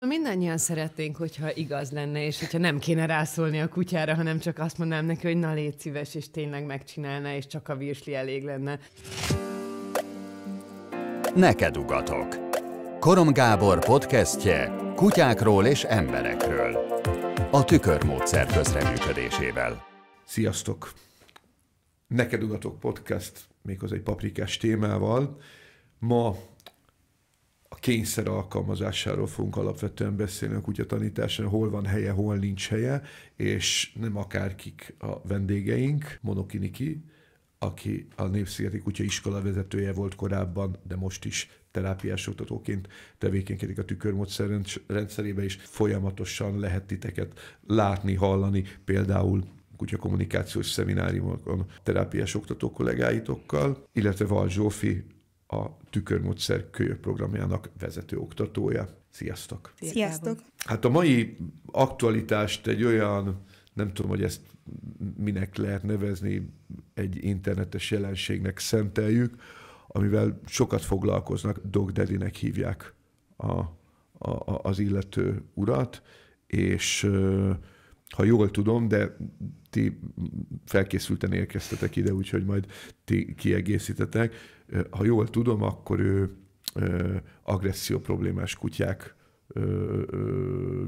Mindannyian szeretnénk, hogyha igaz lenne, és hogyha nem kéne rászólni a kutyára, hanem csak azt mondanám neki, hogy na légy szíves, és tényleg megcsinálná, és csak a virsli elég lenne. Neked ugatok. Korom Gábor podcastje kutyákról és emberekről. A tükörmódszer közreműködésével. Sziasztok! Neked ugatok podcast, méghozzá egy paprikás témával. Ma a kényszer alkalmazásáról fogunk alapvetően beszélni a kutyatanításon, hol van helye, hol nincs helye, és nem akárkik a vendégeink, Monokiniki, aki a Népszigeti Kutya iskola vezetője volt korábban, de most is terápiás oktatóként tevékenykedik a tükörmódszer rendszerébe, és folyamatosan lehet titeket látni, hallani, például kutya kommunikációs szemináriumokon terápiás oktató kollégáitokkal, illetve Val Zsófi, a Tükörmódszer kölyök programjának vezető oktatója. Sziasztok! Sziasztok! Hát a mai aktualitást egy olyan, nem tudom, hogy ezt minek lehet nevezni, egy internetes jelenségnek szenteljük, amivel sokat foglalkoznak, Dog Daddy-nek hívják a, a, a, az illető urat, és ha jól tudom, de ti felkészülten érkeztetek ide, úgyhogy majd ti kiegészítetek ha jól tudom, akkor ő agresszió problémás kutyák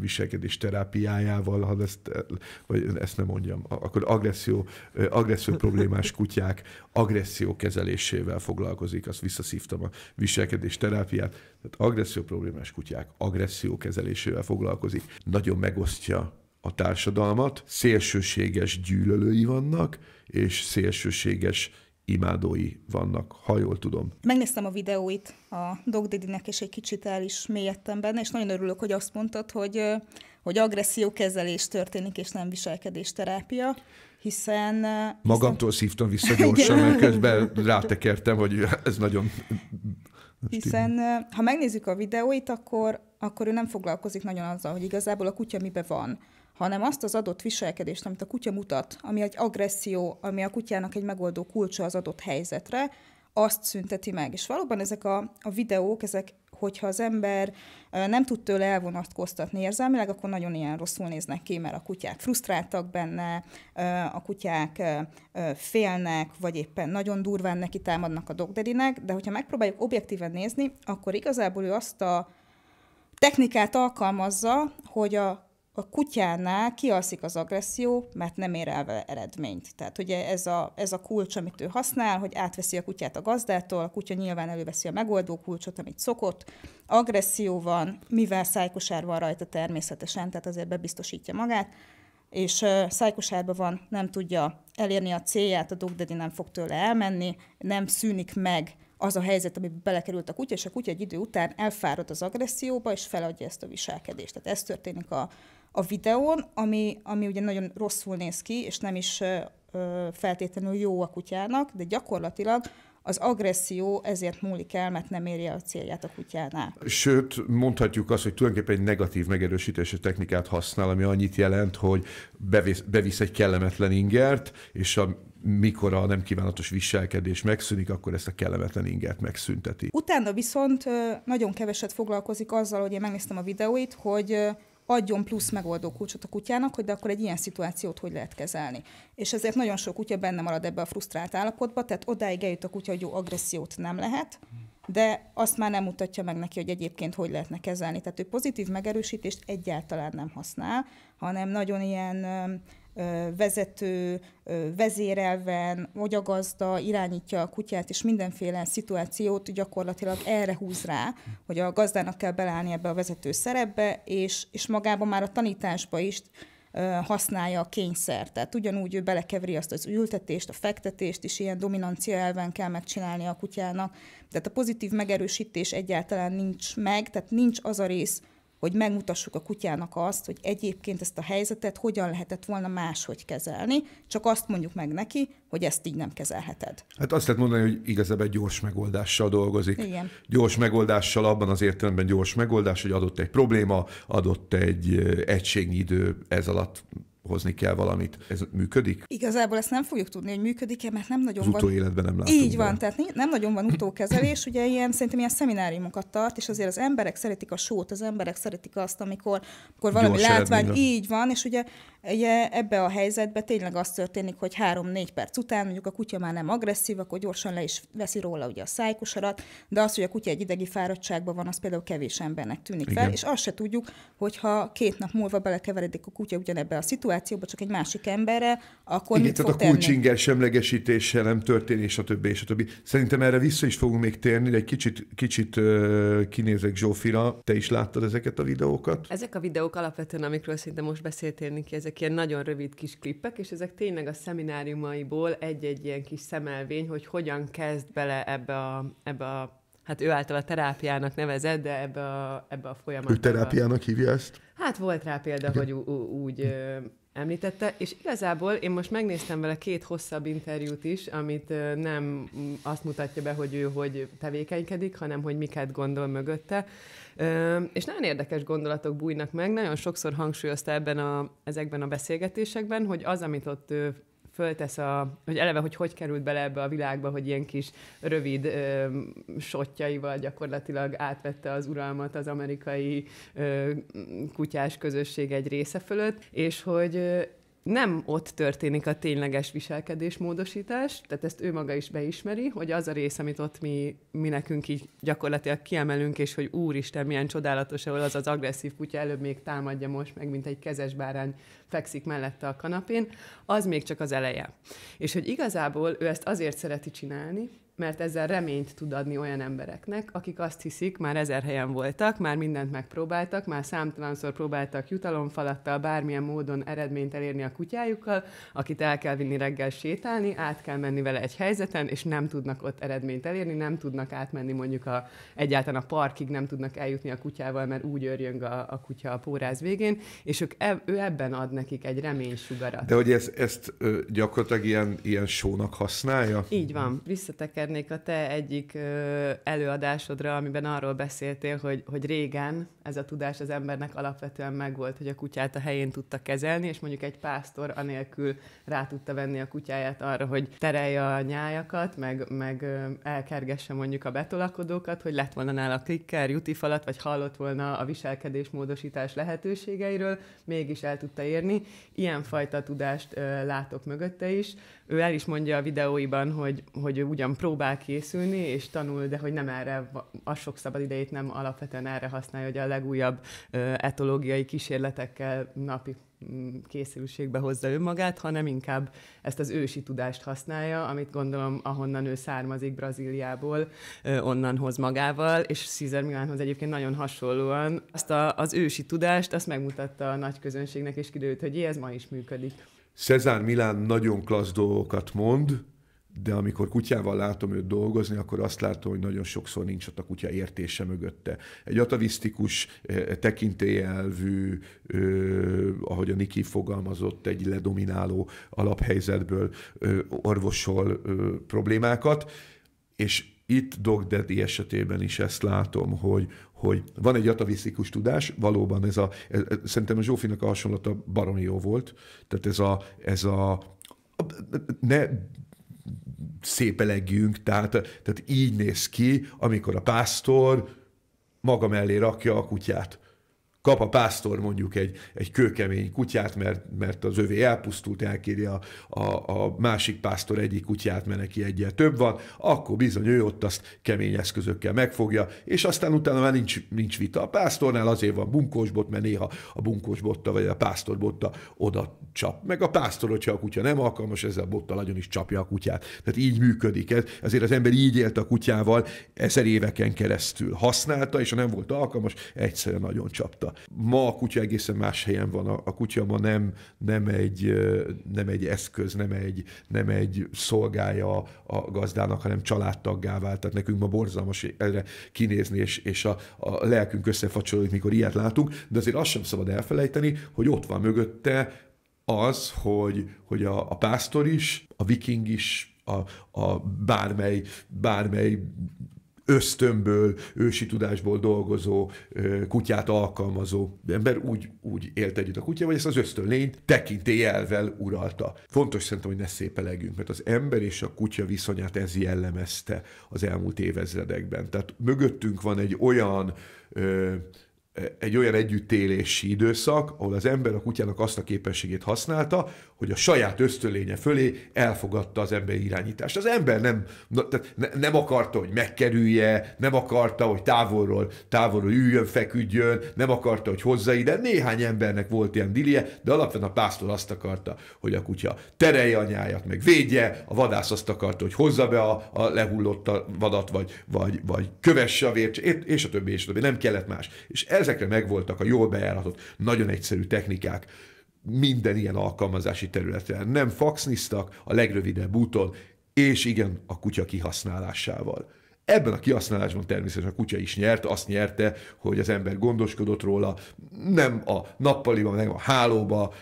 viselkedés terápiájával, ha ezt, vagy ezt nem mondjam, akkor agresszió, agresszió problémás kutyák agresszió kezelésével foglalkozik, azt visszaszívtam a viselkedés terápiát, tehát agresszió problémás kutyák agresszió kezelésével foglalkozik, nagyon megosztja a társadalmat, szélsőséges gyűlölői vannak, és szélsőséges imádói vannak, ha jól tudom. Megnéztem a videóit a Dog Diddy-nek, és egy kicsit el is mélyedtem benne, és nagyon örülök, hogy azt mondtad, hogy, hogy agresszió kezelés történik, és nem viselkedés terápia. hiszen... Magamtól szívtam vissza gyorsan, mert közben rátekertem, hogy ez nagyon... Hiszen ha megnézzük a videóit, akkor, akkor ő nem foglalkozik nagyon azzal, hogy igazából a kutya mibe van hanem azt az adott viselkedést, amit a kutya mutat, ami egy agresszió, ami a kutyának egy megoldó kulcsa az adott helyzetre, azt szünteti meg. És valóban ezek a, a videók, ezek, hogyha az ember nem tud tőle elvonatkoztatni érzelmileg, akkor nagyon ilyen rosszul néznek ki, mert a kutyák frusztráltak benne, a kutyák félnek, vagy éppen nagyon durván neki támadnak a dogderinek, de hogyha megpróbáljuk objektíven nézni, akkor igazából ő azt a technikát alkalmazza, hogy a a kutyánál kialszik az agresszió, mert nem ér el vele eredményt. Tehát ugye ez a, ez a kulcs, amit ő használ, hogy átveszi a kutyát a gazdától, a kutya nyilván előveszi a megoldó kulcsot, amit szokott, agresszió van, mivel szájkosár van rajta természetesen, tehát azért bebiztosítja magát, és szájkosárban van, nem tudja elérni a célját, a dogdedi nem fog tőle elmenni, nem szűnik meg az a helyzet, amiben belekerült a kutya, és a kutya egy idő után elfárad az agresszióba, és feladja ezt a viselkedést. Tehát ez történik a, a videón, ami, ami ugye nagyon rosszul néz ki, és nem is ö, feltétlenül jó a kutyának, de gyakorlatilag az agresszió ezért múlik el, mert nem érje a célját a kutyánál. Sőt, mondhatjuk azt, hogy tulajdonképpen egy negatív megerősítési technikát használ, ami annyit jelent, hogy bevisz, bevisz egy kellemetlen ingert, és a mikor a nem kívánatos viselkedés megszűnik, akkor ezt a kellemetlen ingert megszünteti. Utána viszont nagyon keveset foglalkozik azzal, hogy én megnéztem a videóit, hogy adjon plusz megoldó kulcsot a kutyának, hogy de akkor egy ilyen szituációt hogy lehet kezelni. És ezért nagyon sok kutya benne marad ebbe a frusztrált állapotba, tehát odáig eljut a kutya, hogy jó, agressziót nem lehet, de azt már nem mutatja meg neki, hogy egyébként hogy lehetne kezelni. Tehát ő pozitív megerősítést egyáltalán nem használ, hanem nagyon ilyen vezető, vezérelven, vagy a gazda irányítja a kutyát, és mindenféle szituációt gyakorlatilag erre húz rá, hogy a gazdának kell belállni ebbe a vezető szerepbe, és, és magában már a tanításba is használja a kényszer. Tehát ugyanúgy ő belekeveri azt az ültetést, a fektetést is, ilyen dominancia elven kell megcsinálni a kutyának. Tehát a pozitív megerősítés egyáltalán nincs meg, tehát nincs az a rész, hogy megmutassuk a kutyának azt, hogy egyébként ezt a helyzetet hogyan lehetett volna máshogy kezelni, csak azt mondjuk meg neki, hogy ezt így nem kezelheted. Hát azt lehet mondani, hogy igazából egy gyors megoldással dolgozik. Igen. Gyors megoldással abban az értelemben gyors megoldás, hogy adott egy probléma, adott egy egységnyi idő, ez alatt hozni kell valamit. Ez működik? Igazából ezt nem fogjuk tudni, hogy működik-e, mert nem nagyon Az van... életben nem látunk. Így van, be. tehát nem nagyon van utókezelés, ugye ilyen, szerintem ilyen szemináriumokat tart, és azért az emberek szeretik a sót, az emberek szeretik azt, amikor, amikor valami Gyors látvány, így van, és ugye Ugye ebbe a helyzetbe tényleg az történik, hogy három-négy perc után mondjuk a kutya már nem agresszív, akkor gyorsan le is veszi róla ugye a szájkosarat, de az, hogy a kutya egy idegi fáradtságban van, az például kevés embernek tűnik Igen. fel, és azt se tudjuk, hogyha két nap múlva belekeveredik a kutya ugyanebbe a szituációba, csak egy másik emberre, akkor Igen, mit tehát fog a kulcsinger semlegesítése nem történik, a többi, Szerintem erre vissza is fogunk még térni, de egy kicsit, kicsit uh, kinézek Zsófira. Te is láttad ezeket a videókat? Ezek a videók alapvetően, amikről szinte most beszéltél, Niki, ezek ezek ilyen nagyon rövid kis klippek, és ezek tényleg a szemináriumaiból egy-egy ilyen kis szemelvény, hogy hogyan kezd bele ebbe a, ebbe a hát ő által a terápiának nevezett, de ebbe a, ebbe a folyamatba. Ő terápiának hívja ezt? Hát volt rá példa, hogy úgy ö, említette, és igazából én most megnéztem vele két hosszabb interjút is, amit ö, nem azt mutatja be, hogy ő hogy tevékenykedik, hanem hogy miket gondol mögötte. És nagyon érdekes gondolatok bújnak meg, nagyon sokszor hangsúlyozta ebben a, ezekben a beszélgetésekben, hogy az, amit ott ő föltesz, a, hogy eleve, hogy hogy került bele ebbe a világba, hogy ilyen kis rövid ö, sottyaival gyakorlatilag átvette az uralmat az amerikai ö, kutyás közösség egy része fölött, és hogy nem ott történik a tényleges viselkedésmódosítás, tehát ezt ő maga is beismeri, hogy az a rész, amit ott mi, mi nekünk így gyakorlatilag kiemelünk, és hogy úristen, milyen csodálatos, ahol az az agresszív kutya előbb még támadja most, meg mint egy kezes bárány fekszik mellette a kanapén, az még csak az eleje. És hogy igazából ő ezt azért szereti csinálni, mert ezzel reményt tud adni olyan embereknek, akik azt hiszik, már ezer helyen voltak, már mindent megpróbáltak, már számtalanszor próbáltak jutalomfalattal bármilyen módon eredményt elérni a kutyájukkal, akit el kell vinni reggel sétálni, át kell menni vele egy helyzeten, és nem tudnak ott eredményt elérni, nem tudnak átmenni mondjuk a, egyáltalán a parkig, nem tudnak eljutni a kutyával, mert úgy örjöng a, a kutya a póráz végén, és ők eb, ő ebben ad nekik egy reménysugarat. De hogy ez, ezt gyakorlatilag ilyen, ilyen sónak használja? Így van, visszateker visszatérnék a te egyik ö, előadásodra, amiben arról beszéltél, hogy, hogy régen ez a tudás az embernek alapvetően megvolt, hogy a kutyát a helyén tudta kezelni, és mondjuk egy pásztor anélkül rá tudta venni a kutyáját arra, hogy terelje a nyájakat, meg, meg ö, elkergesse mondjuk a betolakodókat, hogy lett volna nála klikker, jutifalat, vagy hallott volna a viselkedés módosítás lehetőségeiről, mégis el tudta érni. Ilyenfajta tudást ö, látok mögötte is. Ő el is mondja a videóiban, hogy, hogy ugyan prób próbál készülni és tanul, de hogy nem erre, a sok szabad idejét nem alapvetően erre használja, hogy a legújabb etológiai kísérletekkel napi mm, készülségbe hozza önmagát, hanem inkább ezt az ősi tudást használja, amit gondolom ahonnan ő származik Brazíliából, onnan hoz magával, és Cesar Milánhoz egyébként nagyon hasonlóan azt a, az ősi tudást, azt megmutatta a nagy közönségnek, és kiderült, hogy ez ma is működik. Cezár Milán nagyon klassz dolgokat mond, de amikor kutyával látom őt dolgozni, akkor azt látom, hogy nagyon sokszor nincs ott a kutya értése mögötte. Egy atavisztikus, eh, tekintélyelvű, ahogy a Niki fogalmazott, egy ledomináló alaphelyzetből orvosol problémákat, és itt Dog Daddy esetében is ezt látom, hogy, hogy van egy atavisztikus tudás, valóban ez a, ez, szerintem a Zsófinak a hasonlata baromi jó volt, tehát ez a, ez a ne szépelegjünk, tehát, tehát így néz ki, amikor a pásztor maga mellé rakja a kutyát kap a pásztor mondjuk egy, egy kőkemény kutyát, mert, mert az övé elpusztult, elkéri a, a, a másik pásztor egyik kutyát, mert neki egyel több van, akkor bizony ő ott azt kemény eszközökkel megfogja, és aztán utána már nincs, nincs vita. A pásztornál azért van bunkósbot, mert néha a bunkósbotta vagy a pásztorbotta oda csap. Meg a pásztor, hogyha a kutya nem alkalmas, ezzel a bottal nagyon is csapja a kutyát. Tehát így működik ez. azért az ember így élt a kutyával ezer éveken keresztül. Használta, és ha nem volt alkalmas, egyszerűen nagyon csapta kutya. Ma a kutya egészen más helyen van. A, a kutya ma nem, nem, egy, nem egy eszköz, nem egy, nem egy szolgája a gazdának, hanem családtaggá vált. Tehát nekünk ma borzalmas erre kinézni, és, és a, a lelkünk összefacsolódik, mikor ilyet látunk, de azért azt sem szabad elfelejteni, hogy ott van mögötte az, hogy, hogy a, a pásztor is, a viking is, a, a bármely, bármely ösztönből, ősi tudásból dolgozó, kutyát alkalmazó ember úgy, úgy élt együtt a kutya, vagy ezt az ösztönlényt tekintélyelvel uralta. Fontos szerintem, hogy ne szépelegjünk, mert az ember és a kutya viszonyát ez jellemezte az elmúlt évezredekben. Tehát mögöttünk van egy olyan ö, egy olyan együttélési időszak, ahol az ember a kutyának azt a képességét használta, hogy a saját ösztölénye fölé elfogadta az emberi irányítást. Az ember nem, tehát nem akarta, hogy megkerülje, nem akarta, hogy távolról, távolról üljön, feküdjön, nem akarta, hogy hozza ide. Néhány embernek volt ilyen dilie, de alapvetően a pásztor azt akarta, hogy a kutya terelje a nyáját, meg védje, a vadász azt akarta, hogy hozza be a, a lehullott a vadat, vagy, vagy, vagy kövesse a vért, és a többi, és a többi. Nem kellett más. És ezekre megvoltak a jól bejáratott, nagyon egyszerű technikák minden ilyen alkalmazási területen. Nem faxnisztak a legrövidebb úton, és igen, a kutya kihasználásával. Ebben a kihasználásban természetesen a kutya is nyert, azt nyerte, hogy az ember gondoskodott róla, nem a nappaliban, nem a hálóba,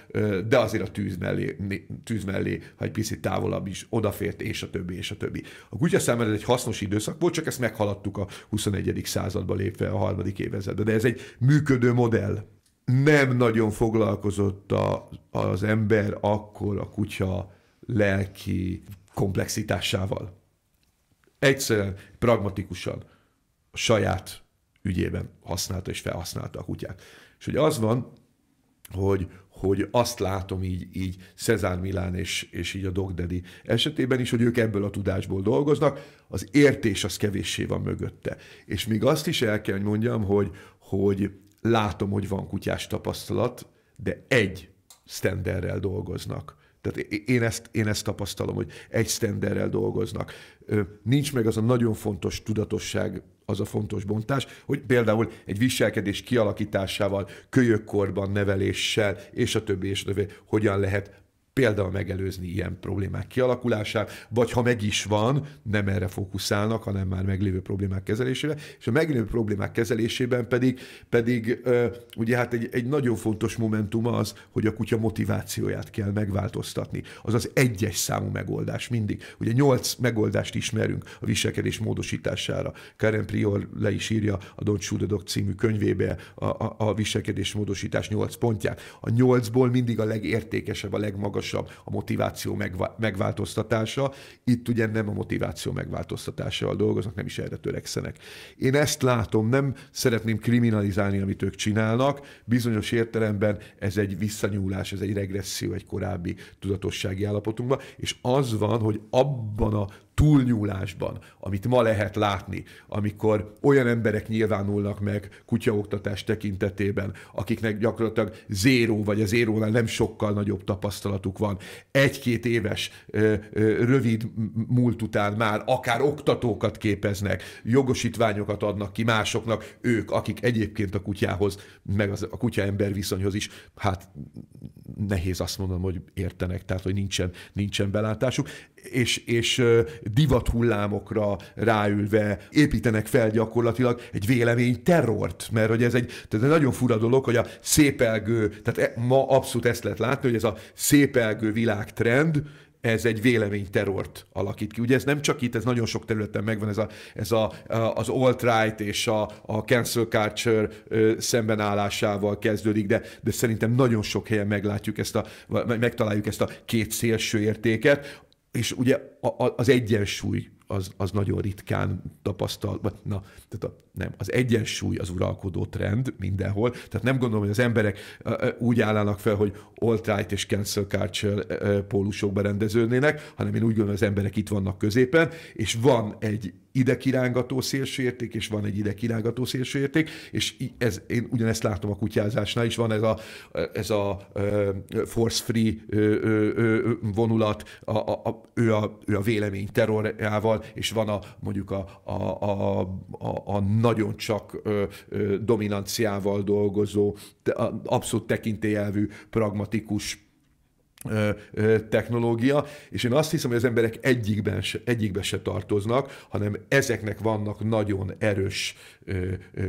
de azért a tűz mellé, tűz mellé ha egy picit távolabb is odafért, és a többi, és a többi. A kutya számára egy hasznos időszak volt, csak ezt meghaladtuk a 21. századba lépve a harmadik évezredbe, de ez egy működő modell nem nagyon foglalkozott a, az ember akkor a kutya lelki komplexitásával. Egyszerűen, pragmatikusan, a saját ügyében használta és felhasználta a kutyát. És hogy az van, hogy, hogy azt látom így, így Cezár Milán és, és így a Dog Daddy esetében is, hogy ők ebből a tudásból dolgoznak, az értés az kevéssé van mögötte. És még azt is el kell, hogy mondjam, hogy, hogy látom, hogy van kutyás tapasztalat, de egy sztenderrel dolgoznak. Tehát én ezt, én ezt tapasztalom, hogy egy sztenderrel dolgoznak. Nincs meg az a nagyon fontos tudatosság, az a fontos bontás, hogy például egy viselkedés kialakításával, kölyökkorban, neveléssel, és a többi, és a többi, hogyan lehet például megelőzni ilyen problémák kialakulását, vagy ha meg is van, nem erre fókuszálnak, hanem már meglévő problémák kezelésére, és a meglévő problémák kezelésében pedig, pedig ugye hát egy, egy nagyon fontos momentum az, hogy a kutya motivációját kell megváltoztatni. Az az egyes számú megoldás mindig. Ugye nyolc megoldást ismerünk a viselkedés módosítására. Karen Prior le is írja a Don't Shoot the Dog című könyvébe a, a, a viselkedés módosítás nyolc pontját. A nyolcból mindig a legértékesebb, a legmagasabb fontosabb a motiváció megvá- megváltoztatása. Itt ugye nem a motiváció megváltoztatásával dolgoznak, nem is erre törekszenek. Én ezt látom, nem szeretném kriminalizálni, amit ők csinálnak. Bizonyos értelemben ez egy visszanyúlás, ez egy regresszió egy korábbi tudatossági állapotunkba, és az van, hogy abban a túlnyúlásban, amit ma lehet látni, amikor olyan emberek nyilvánulnak meg kutyaoktatás tekintetében, akiknek gyakorlatilag zéró vagy az zérónál nem sokkal nagyobb tapasztalatuk van. Egy-két éves rövid múlt után már akár oktatókat képeznek, jogosítványokat adnak ki másoknak, ők, akik egyébként a kutyához, meg az, a kutya-ember viszonyhoz is, hát nehéz azt mondanom, hogy értenek, tehát hogy nincsen, nincsen belátásuk, és, és divat hullámokra ráülve építenek fel gyakorlatilag egy vélemény terrort, mert hogy ez egy, tehát egy nagyon fura dolog, hogy a szépelgő, tehát e, ma abszolút ezt lehet látni, hogy ez a szépelgő világtrend, ez egy vélemény terort alakít ki. Ugye ez nem csak itt, ez nagyon sok területen megvan, ez, a, ez a, az alt-right és a, a cancel culture szembenállásával kezdődik, de, de szerintem nagyon sok helyen meglátjuk ezt a, megtaláljuk ezt a két szélső értéket, és ugye az egyensúly az, az nagyon ritkán tapasztal, vagy na, tehát a, nem, az egyensúly az uralkodó trend mindenhol, tehát nem gondolom, hogy az emberek úgy állnak fel, hogy alt-right és cancel culture pólusokba rendeződnének, hanem én úgy gondolom, hogy az emberek itt vannak középen, és van egy ide kirángató szélsőérték, és van egy ide kirángató szélsőérték, és ez, én ugyanezt látom a kutyázásnál is, van ez a, ez a force-free vonulat, a, a, a, ő, a, ő a vélemény terrorjával országokkal, és van a mondjuk a, a, a, a, a nagyon csak ö, ö, dominanciával dolgozó, te, a, abszolút tekintélyelvű, pragmatikus technológia, és én azt hiszem, hogy az emberek egyikben se, egyikben se tartoznak, hanem ezeknek vannak nagyon erős,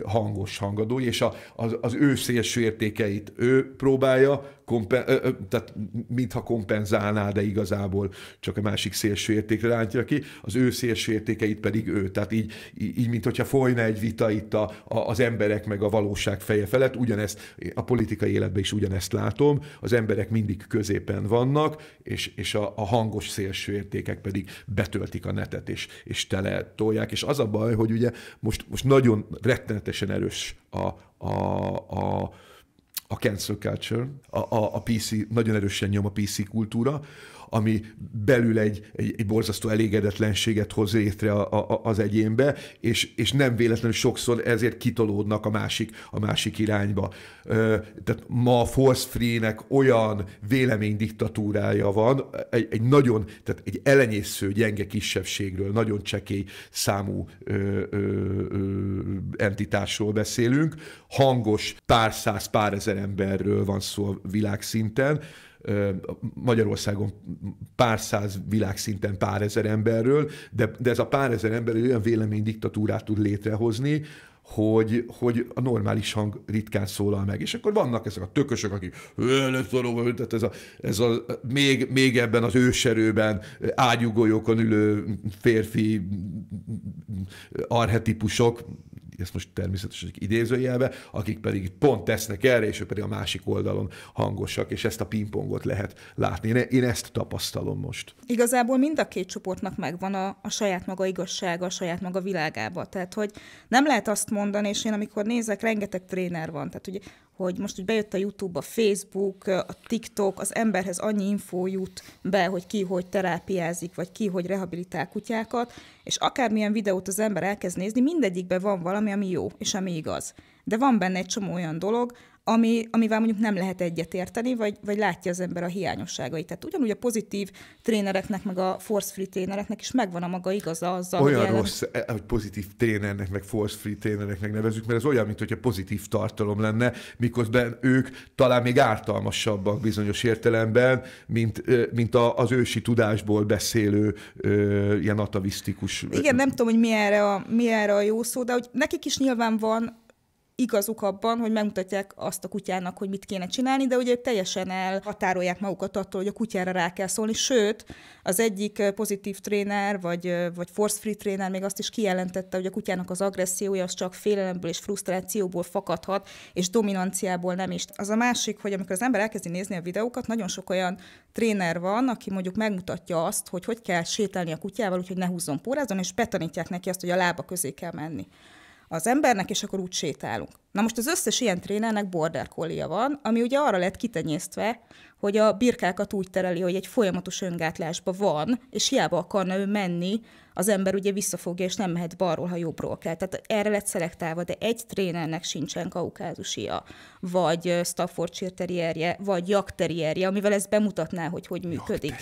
hangos hangadói, és a, az, az ő szélső értékeit ő próbálja kompen, ö, ö, tehát mintha kompenzálná, de igazából csak a másik szélső értékre rántja ki, az ő szélső értékeit pedig ő. Tehát így, így mint hogyha folyna egy vita itt a, a, az emberek meg a valóság feje felett, ugyanezt a politikai életben is ugyanezt látom, az emberek mindig középen vannak, és, és a, a hangos szélső értékek pedig betöltik a netet, és, és tele tolják, és az a baj, hogy ugye most, most nagyon rettenetesen erős a, a, a a cancel culture, a, a, a PC, nagyon erősen nyom a PC kultúra, ami belül egy, egy, egy borzasztó elégedetlenséget hoz létre a, a, az egyénbe, és, és nem véletlenül sokszor ezért kitolódnak a másik, a másik irányba. Tehát ma a Force Free-nek olyan véleménydiktatúrája van, egy, egy nagyon, tehát egy elenyésző gyenge kisebbségről, nagyon csekély számú ö, ö, ö, entitásról beszélünk, hangos pár száz, pár ezer emberről van szó világszinten, Magyarországon pár száz világszinten pár ezer emberről, de, de ez a pár ezer ember egy olyan vélemény diktatúrát tud létrehozni, hogy, hogy a normális hang ritkán szólal meg. És akkor vannak ezek a tökösök, akik tehát ez a, ez a még, még ebben az őserőben ágyugójókon ülő férfi arhetipusok, ezt most természetesen idézőjelbe, akik pedig pont tesznek erre, és ők pedig a másik oldalon hangosak, és ezt a pingpongot lehet látni. Én, én ezt tapasztalom most. Igazából mind a két csoportnak megvan a, a saját maga igazsága, a saját maga világába. Tehát, hogy nem lehet azt mondani, és én amikor nézek, rengeteg tréner van. Tehát ugye hogy most, hogy bejött a YouTube, a Facebook, a TikTok, az emberhez annyi infó jut be, hogy ki hogy terápiázik, vagy ki hogy rehabilitál kutyákat, és akármilyen videót az ember elkezd nézni, mindegyikben van valami, ami jó, és ami igaz. De van benne egy csomó olyan dolog, ami, amivel mondjuk nem lehet egyetérteni, vagy, vagy látja az ember a hiányosságait. Tehát ugyanúgy a pozitív trénereknek, meg a force free trénereknek is megvan a maga igaza azzal, Olyan hogy ellen... rossz, e, hogy pozitív trénernek, meg force free trénereknek nevezük, mert ez olyan, mint hogyha pozitív tartalom lenne, miközben ők talán még ártalmasabbak bizonyos értelemben, mint, mint a, az ősi tudásból beszélő ilyen atavisztikus. Igen, nem tudom, hogy mi erre a, mi erre a jó szó, de hogy nekik is nyilván van igazuk abban, hogy megmutatják azt a kutyának, hogy mit kéne csinálni, de ugye teljesen elhatárolják magukat attól, hogy a kutyára rá kell szólni. Sőt, az egyik pozitív tréner, vagy, vagy force free tréner még azt is kijelentette, hogy a kutyának az agressziója az csak félelemből és frusztrációból fakadhat, és dominanciából nem is. Az a másik, hogy amikor az ember elkezdi nézni a videókat, nagyon sok olyan tréner van, aki mondjuk megmutatja azt, hogy hogy kell sétálni a kutyával, úgyhogy ne húzzon pórázon, és betanítják neki azt, hogy a lába közé kell menni az embernek, és akkor úgy sétálunk. Na most az összes ilyen trénernek border collie van, ami ugye arra lett kitenyésztve, hogy a birkákat úgy tereli, hogy egy folyamatos öngátlásban van, és hiába akarna ő menni, az ember ugye visszafogja, és nem mehet balról, ha jobbról kell. Tehát erre lett szelektálva, de egy trénernek sincsen kaukázusia, vagy Staffordshire terrierje, vagy jakterrierje, amivel ez bemutatná, hogy hogy működik.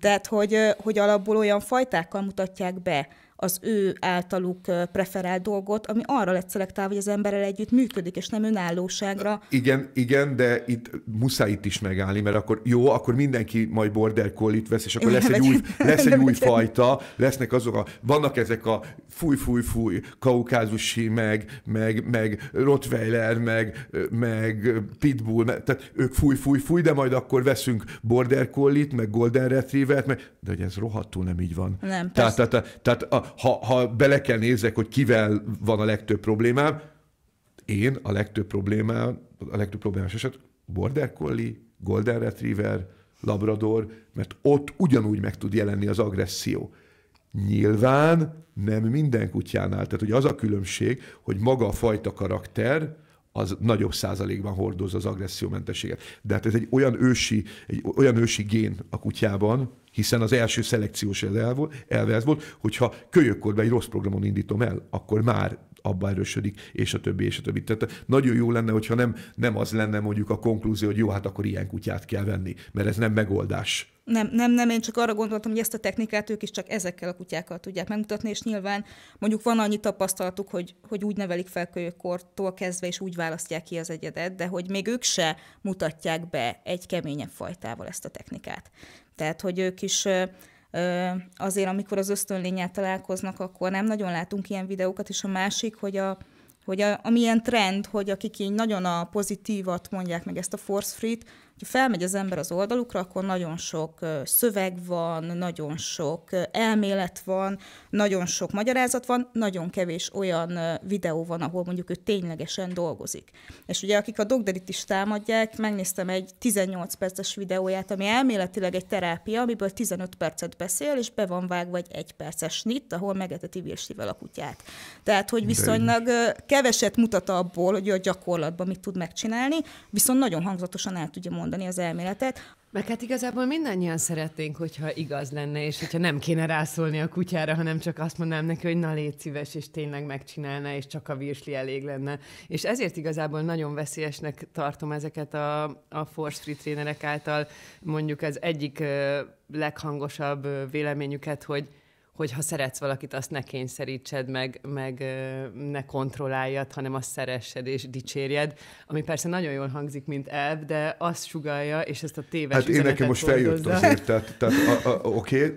Tehát, hogy, hogy alapból olyan fajtákkal mutatják be az ő általuk preferált dolgot, ami arra lett szelektálva, hogy az emberrel együtt működik, és nem önállóságra. Igen, igen, de itt muszáj itt is megállni, mert akkor jó, akkor mindenki majd border collie vesz, és akkor lesz egy új, lesz egy új fajta, lesznek azok a, vannak ezek a fúj, fúj, fúj, kaukázusi, meg, meg, meg Rottweiler, meg, meg Pitbull, meg, tehát ők fúj, fúj, fúj, de majd akkor veszünk border collie meg golden retrievert, meg, de hogy ez rohadtul nem így van. Nem, tehát, tehát, tehát, tehát a, ha, ha bele kell nézek, hogy kivel van a legtöbb problémám, én a legtöbb problémám, a legtöbb problémás eset border collie, golden retriever, labrador, mert ott ugyanúgy meg tud jelenni az agresszió. Nyilván nem minden kutyánál. Tehát hogy az a különbség, hogy maga a fajta karakter, az nagyobb százalékban hordozza az agressziómentességet. De hát ez egy olyan ősi, egy olyan ősi gén a kutyában, hiszen az első szelekciós elve ez volt, hogyha kölyökkorban egy rossz programon indítom el, akkor már abba erősödik, és a többi, és a többi. Tehát nagyon jó lenne, hogyha nem, nem az lenne mondjuk a konklúzió, hogy jó, hát akkor ilyen kutyát kell venni, mert ez nem megoldás nem, nem, nem, én csak arra gondoltam, hogy ezt a technikát ők is csak ezekkel a kutyákkal tudják megmutatni, és nyilván mondjuk van annyi tapasztalatuk, hogy, hogy úgy nevelik fel kölyökkortól kezdve, és úgy választják ki az egyedet, de hogy még ők se mutatják be egy keményebb fajtával ezt a technikát. Tehát, hogy ők is azért, amikor az ösztönlényel találkoznak, akkor nem nagyon látunk ilyen videókat, és a másik, hogy a, hogy a, amilyen trend, hogy akik így nagyon a pozitívat mondják meg ezt a force free ha felmegy az ember az oldalukra, akkor nagyon sok szöveg van, nagyon sok elmélet van, nagyon sok magyarázat van, nagyon kevés olyan videó van, ahol mondjuk ő ténylegesen dolgozik. És ugye akik a dogderit is támadják, megnéztem egy 18 perces videóját, ami elméletileg egy terápia, amiből 15 percet beszél, és be van vágva egy egy perces snit, ahol megeteti virsivel a kutyát. Tehát, hogy viszonylag keveset mutat abból, hogy a gyakorlatban mit tud megcsinálni, viszont nagyon hangzatosan el tudja mondani mondani az elméletet. Meg hát igazából mindannyian szeretnénk, hogyha igaz lenne, és hogyha nem kéne rászólni a kutyára, hanem csak azt mondanám neki, hogy na légy szíves, és tényleg megcsinálná, és csak a virsli elég lenne. És ezért igazából nagyon veszélyesnek tartom ezeket a, a force free trénerek által mondjuk az egyik leghangosabb véleményüket, hogy hogy ha szeretsz valakit, azt ne kényszerítsed, meg, meg ne kontrolláljad, hanem azt szeressed és dicsérjed, ami persze nagyon jól hangzik, mint elv, de azt sugalja, és ezt a téves Hát én nekem most feljött azért, tehát, tehát oké, okay,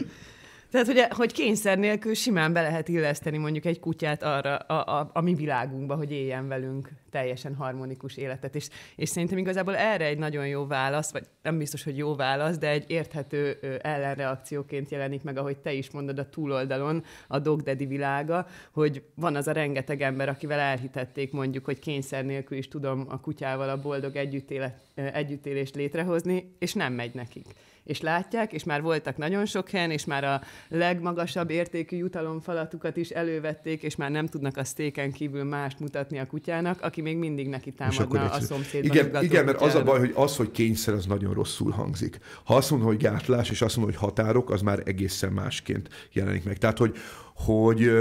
tehát, hogy, hogy kényszer nélkül simán be lehet illeszteni mondjuk egy kutyát arra a, a, a mi világunkba, hogy éljen velünk teljesen harmonikus életet. És, és szerintem igazából erre egy nagyon jó válasz, vagy nem biztos, hogy jó válasz, de egy érthető ellenreakcióként jelenik meg, ahogy te is mondod a túloldalon, a dog daddy világa, hogy van az a rengeteg ember, akivel elhitették mondjuk, hogy kényszer nélkül is tudom a kutyával a boldog együttélet, együttélést létrehozni, és nem megy nekik és látják, és már voltak nagyon sok helyen, és már a legmagasabb értékű jutalomfalatukat is elővették, és már nem tudnak a sztéken kívül mást mutatni a kutyának, aki még mindig neki támadna a szomszédban. Igen, igen mert kutyának. az a baj, hogy az, hogy kényszer, az nagyon rosszul hangzik. Ha azt mondom, hogy gátlás, és azt mondom, hogy határok, az már egészen másként jelenik meg. Tehát, hogy, hogy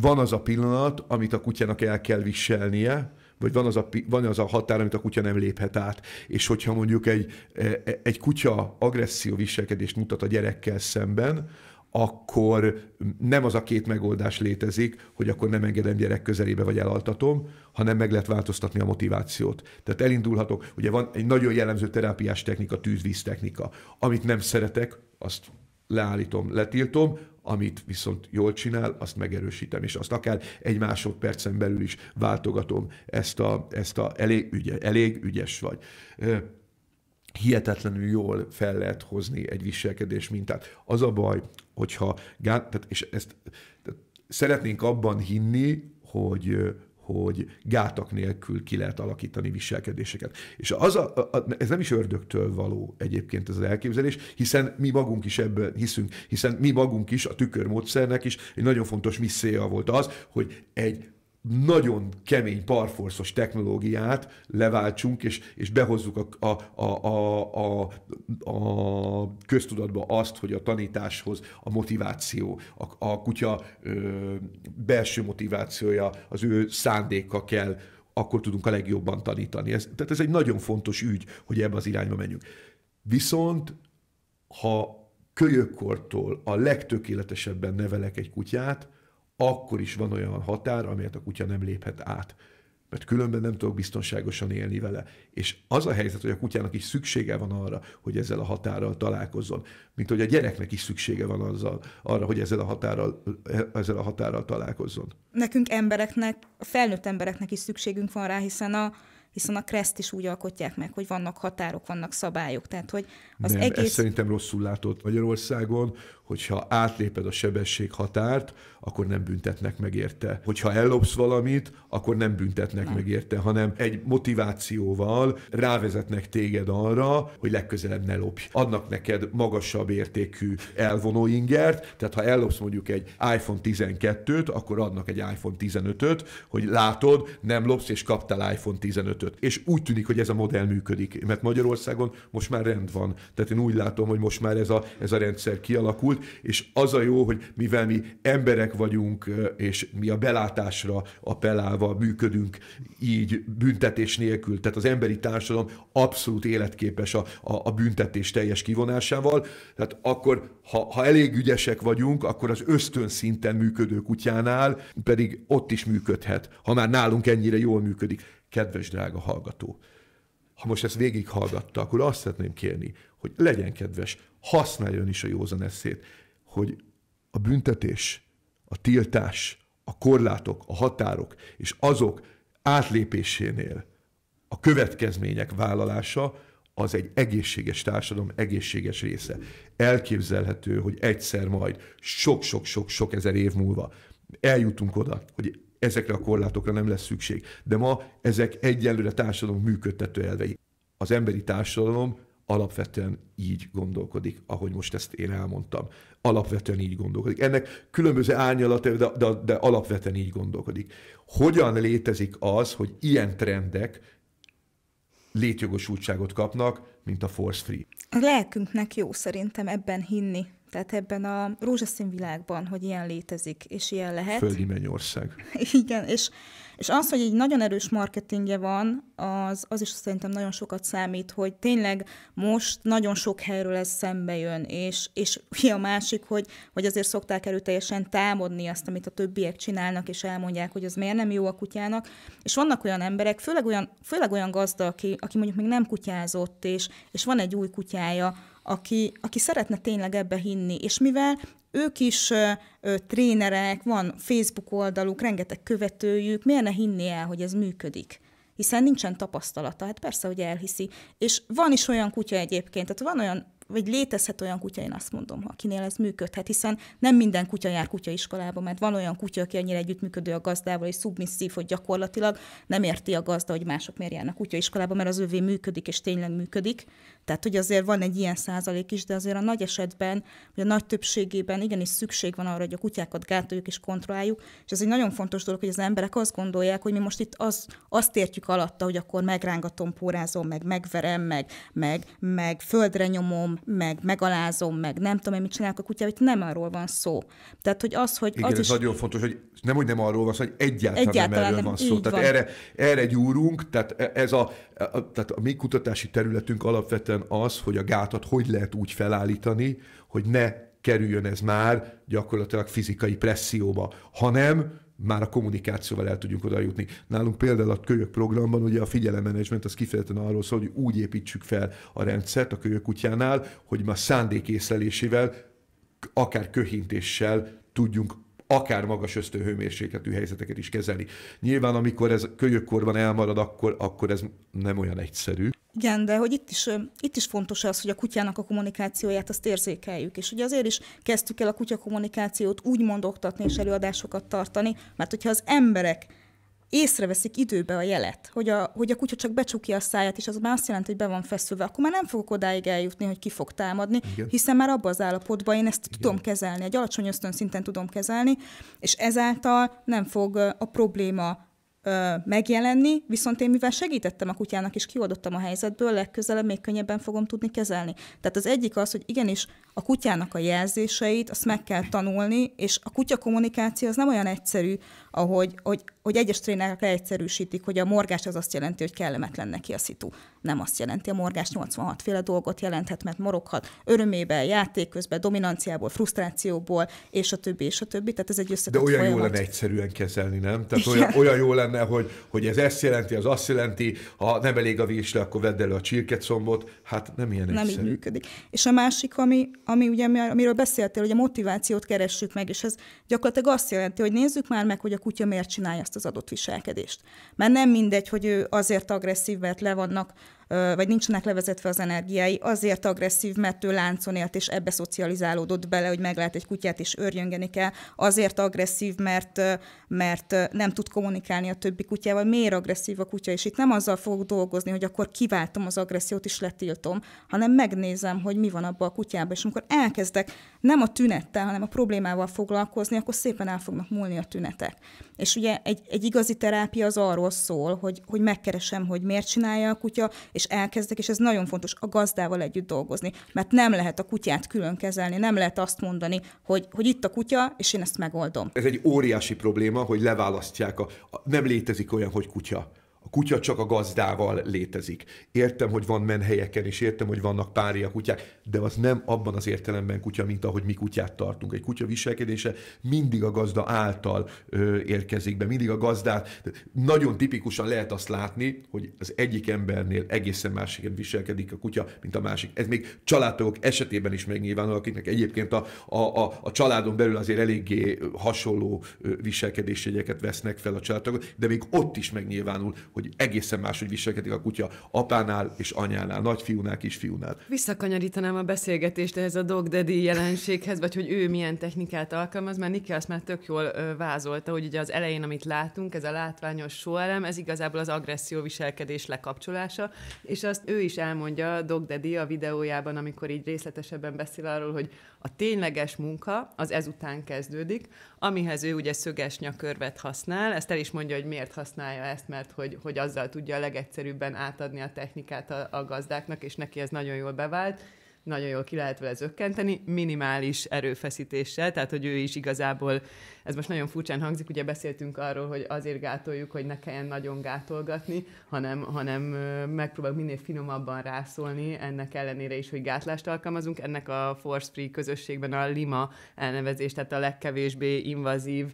van az a pillanat, amit a kutyának el kell viselnie, vagy van az, a, van az a határ, amit a kutya nem léphet át, és hogyha mondjuk egy, e, e, egy kutya agresszió viselkedést mutat a gyerekkel szemben, akkor nem az a két megoldás létezik, hogy akkor nem engedem gyerek közelébe, vagy elaltatom, hanem meg lehet változtatni a motivációt. Tehát elindulhatok, ugye van egy nagyon jellemző terápiás technika, tűzvíz technika. Amit nem szeretek, azt leállítom, letiltom, amit viszont jól csinál, azt megerősítem, és azt akár egy másodpercen belül is váltogatom ezt a, ezt a elég, ügye, elég ügyes vagy hihetetlenül jól fel lehet hozni egy viselkedés mintát. Az a baj, hogyha, tehát, és ezt tehát szeretnénk abban hinni, hogy hogy gátak nélkül ki lehet alakítani viselkedéseket. És az a, a, ez nem is ördögtől való egyébként ez az elképzelés, hiszen mi magunk is ebben hiszünk, hiszen mi magunk is a tükörmódszernek is egy nagyon fontos misszéja volt az, hogy egy nagyon kemény parforszos technológiát leváltsunk, és, és behozzuk a, a, a, a, a, a köztudatba azt, hogy a tanításhoz a motiváció, a, a kutya ö, belső motivációja, az ő szándéka kell, akkor tudunk a legjobban tanítani. Ez, tehát ez egy nagyon fontos ügy, hogy ebbe az irányba menjünk. Viszont, ha kölyökkortól a legtökéletesebben nevelek egy kutyát, akkor is van olyan határ, amelyet a kutya nem léphet át. Mert különben nem tudok biztonságosan élni vele. És az a helyzet, hogy a kutyának is szüksége van arra, hogy ezzel a határral találkozzon. Mint hogy a gyereknek is szüksége van azzal, arra, hogy ezzel a, határral, ezzel a határral találkozzon. Nekünk embereknek, felnőtt embereknek is szükségünk van rá, hiszen a, hiszen a kreszt is úgy alkotják meg, hogy vannak határok, vannak szabályok. Tehát, hogy az Nem, egész... ezt szerintem rosszul látott Magyarországon, hogyha átléped a sebesség határt, akkor nem büntetnek meg érte. Hogyha ellopsz valamit, akkor nem büntetnek nem. meg érte, hanem egy motivációval rávezetnek téged arra, hogy legközelebb ne lopj. Adnak neked magasabb értékű elvonó ingert, tehát ha ellopsz mondjuk egy iPhone 12-t, akkor adnak egy iPhone 15-öt, hogy látod, nem lopsz és kaptál iPhone 15-öt döntött. És úgy tűnik, hogy ez a modell működik, mert Magyarországon most már rend van. Tehát én úgy látom, hogy most már ez a, ez a rendszer kialakult, és az a jó, hogy mivel mi emberek vagyunk, és mi a belátásra appellálva működünk, így büntetés nélkül, tehát az emberi társadalom abszolút életképes a, a, a büntetés teljes kivonásával, tehát akkor, ha, ha elég ügyesek vagyunk, akkor az ösztön szinten működő kutyánál pedig ott is működhet, ha már nálunk ennyire jól működik kedves drága hallgató, ha most ezt végighallgatta, akkor azt szeretném kérni, hogy legyen kedves, használjon is a józan eszét, hogy a büntetés, a tiltás, a korlátok, a határok és azok átlépésénél a következmények vállalása az egy egészséges társadalom egészséges része. Elképzelhető, hogy egyszer majd sok-sok-sok-sok ezer év múlva eljutunk oda, hogy ezekre a korlátokra nem lesz szükség. De ma ezek egyenlőre társadalom működtető elvei. Az emberi társadalom alapvetően így gondolkodik, ahogy most ezt én elmondtam. Alapvetően így gondolkodik. Ennek különböző árnyalata, de, de, de alapvetően így gondolkodik. Hogyan létezik az, hogy ilyen trendek létjogosultságot kapnak, mint a force free? A lelkünknek jó szerintem ebben hinni. Tehát ebben a rózsaszín világban, hogy ilyen létezik, és ilyen lehet. Földi mennyország. Igen, és, és az, hogy egy nagyon erős marketingje van, az, az is szerintem nagyon sokat számít, hogy tényleg most nagyon sok helyről ez szembe jön, és, és a másik, hogy, hogy azért szokták erőteljesen támadni azt, amit a többiek csinálnak, és elmondják, hogy az miért nem jó a kutyának. És vannak olyan emberek, főleg olyan, főleg olyan gazda, aki, aki mondjuk még nem kutyázott, és, és van egy új kutyája, aki, aki szeretne tényleg ebbe hinni, és mivel ők is ö, ö, trénerek, van Facebook oldaluk, rengeteg követőjük, miért ne hinni el, hogy ez működik? Hiszen nincsen tapasztalata, hát persze, hogy elhiszi. És van is olyan kutya egyébként, tehát van olyan vagy létezhet olyan kutya, én azt mondom, akinél ez működhet, hiszen nem minden kutya jár kutyaiskolába, mert van olyan kutya, aki annyira együttműködő a gazdával, és szubmisszív, hogy gyakorlatilag nem érti a gazda, hogy mások miért járnak kutyaiskolába, mert az övé működik, és tényleg működik. Tehát, hogy azért van egy ilyen százalék is, de azért a nagy esetben, vagy a nagy többségében igenis szükség van arra, hogy a kutyákat gátoljuk és kontrolláljuk, és ez egy nagyon fontos dolog, hogy az emberek azt gondolják, hogy mi most itt az, azt értjük alatta, hogy akkor megrángatom, pórázom, meg megverem, meg, meg, meg földre nyomom, meg megalázom, meg nem tudom hogy mit csinálok a kutyával, itt nem arról van szó. Tehát, hogy az, hogy Igen, az ez is... nagyon fontos, hogy nem, hogy nem arról van szó, hogy egyáltalán, egyáltalán nem erről nem, van szó. Tehát van. Erre, erre gyúrunk, tehát e, ez a a, tehát a mi kutatási területünk alapvetően az, hogy a gátat hogy lehet úgy felállítani, hogy ne kerüljön ez már gyakorlatilag fizikai presszióba, hanem már a kommunikációval el tudjunk oda jutni. Nálunk például a kölyök programban ugye a figyelemmenedzsment az kifejezetten arról szól, hogy úgy építsük fel a rendszert a kölyök kutyánál, hogy ma szándékészlelésével, akár köhintéssel tudjunk akár magas ösztönhőmérsékletű helyzeteket is kezelni. Nyilván, amikor ez kölyökkorban elmarad, akkor, akkor ez nem olyan egyszerű. Igen, de hogy itt is, itt is fontos az, hogy a kutyának a kommunikációját azt érzékeljük. És ugye azért is kezdtük el a kutya kommunikációt úgy oktatni és előadásokat tartani, mert hogyha az emberek észreveszik időbe a jelet, hogy a, hogy a kutya csak becsukja a száját, és az már azt jelenti, hogy be van feszülve, akkor már nem fogok odáig eljutni, hogy ki fog támadni, Igen. hiszen már abban az állapotban én ezt Igen. tudom kezelni, egy alacsony ösztön szinten tudom kezelni, és ezáltal nem fog a probléma ö, megjelenni, viszont én mivel segítettem a kutyának, és kiadottam a helyzetből, legközelebb még könnyebben fogom tudni kezelni. Tehát az egyik az, hogy igenis a kutyának a jelzéseit, azt meg kell tanulni, és a kutya kommunikáció az nem olyan egyszerű, ahogy hogy, hogy egyes trénerek leegyszerűsítik, hogy a morgás az azt jelenti, hogy kellemetlen neki a szitu. Nem azt jelenti, a morgás 86 féle dolgot jelenthet, mert moroghat örömében, játék közben, dominanciából, frusztrációból, és a többi, és a többi. Tehát ez egy összetett De olyan folyamat. jó lenne egyszerűen kezelni, nem? Tehát olyan, olyan, jó lenne, hogy, hogy ez ezt jelenti, az azt jelenti, ha nem elég a vésle, akkor vedd elő a csirkecombot. szombot. Hát nem ilyen nem egyszerű. Nem így működik. És a másik, ami, ami ugye, amiről beszéltél, hogy a motivációt keressük meg, és ez gyakorlatilag azt jelenti, hogy nézzük már meg, hogy a kutya miért csinálja azt az adott viselkedést. Mert nem mindegy, hogy ő azért agresszív, mert le vannak vagy nincsenek levezetve az energiái, azért agresszív, mert ő láncon élt, és ebbe szocializálódott bele, hogy meglát egy kutyát, és örjöngeni kell, azért agresszív, mert, mert nem tud kommunikálni a többi kutyával, miért agresszív a kutya, és itt nem azzal fogok dolgozni, hogy akkor kiváltom az agressziót, és letiltom, hanem megnézem, hogy mi van abba a kutyában, és amikor elkezdek nem a tünettel, hanem a problémával foglalkozni, akkor szépen el fognak múlni a tünetek. És ugye egy, egy igazi terápia az arról szól, hogy, hogy megkeresem, hogy miért csinálja a kutya, és elkezdek, és ez nagyon fontos, a gazdával együtt dolgozni. Mert nem lehet a kutyát külön kezelni, nem lehet azt mondani, hogy, hogy itt a kutya, és én ezt megoldom. Ez egy óriási probléma, hogy leválasztják. A, a, nem létezik olyan, hogy kutya kutya csak a gazdával létezik. Értem, hogy van menhelyeken, és értem, hogy vannak párja kutyák, de az nem abban az értelemben kutya, mint ahogy mi kutyát tartunk. Egy kutya viselkedése mindig a gazda által ö, érkezik be, mindig a gazdát. Nagyon tipikusan lehet azt látni, hogy az egyik embernél egészen másképp viselkedik a kutya, mint a másik. Ez még családtagok esetében is megnyilvánul, akiknek egyébként a, a, a, a családon belül azért eléggé hasonló viselkedésjegyeket vesznek fel a családtagok, de még ott is megnyilvánul, hogy hogy egészen máshogy viselkedik a kutya apánál és anyánál, nagyfiúnál, kisfiúnál. Visszakanyarítanám a beszélgetést ehhez a dog daddy jelenséghez, vagy hogy ő milyen technikát alkalmaz, mert Niki azt már tök jól vázolta, hogy ugye az elején, amit látunk, ez a látványos soelem, ez igazából az agresszió viselkedés lekapcsolása, és azt ő is elmondja Dog Daddy a videójában, amikor így részletesebben beszél arról, hogy a tényleges munka az ezután kezdődik, amihez ő ugye szöges nyakörvet használ, ezt el is mondja, hogy miért használja ezt, mert hogy hogy azzal tudja a legegyszerűbben átadni a technikát a, a gazdáknak, és neki ez nagyon jól bevált nagyon jól ki lehet vele zökkenteni, minimális erőfeszítéssel, tehát hogy ő is igazából ez most nagyon furcsán hangzik, ugye beszéltünk arról, hogy azért gátoljuk, hogy ne kelljen nagyon gátolgatni, hanem, hanem megpróbálunk minél finomabban rászólni, ennek ellenére is, hogy gátlást alkalmazunk. Ennek a Force Free közösségben a LIMA elnevezés, tehát a legkevésbé invazív,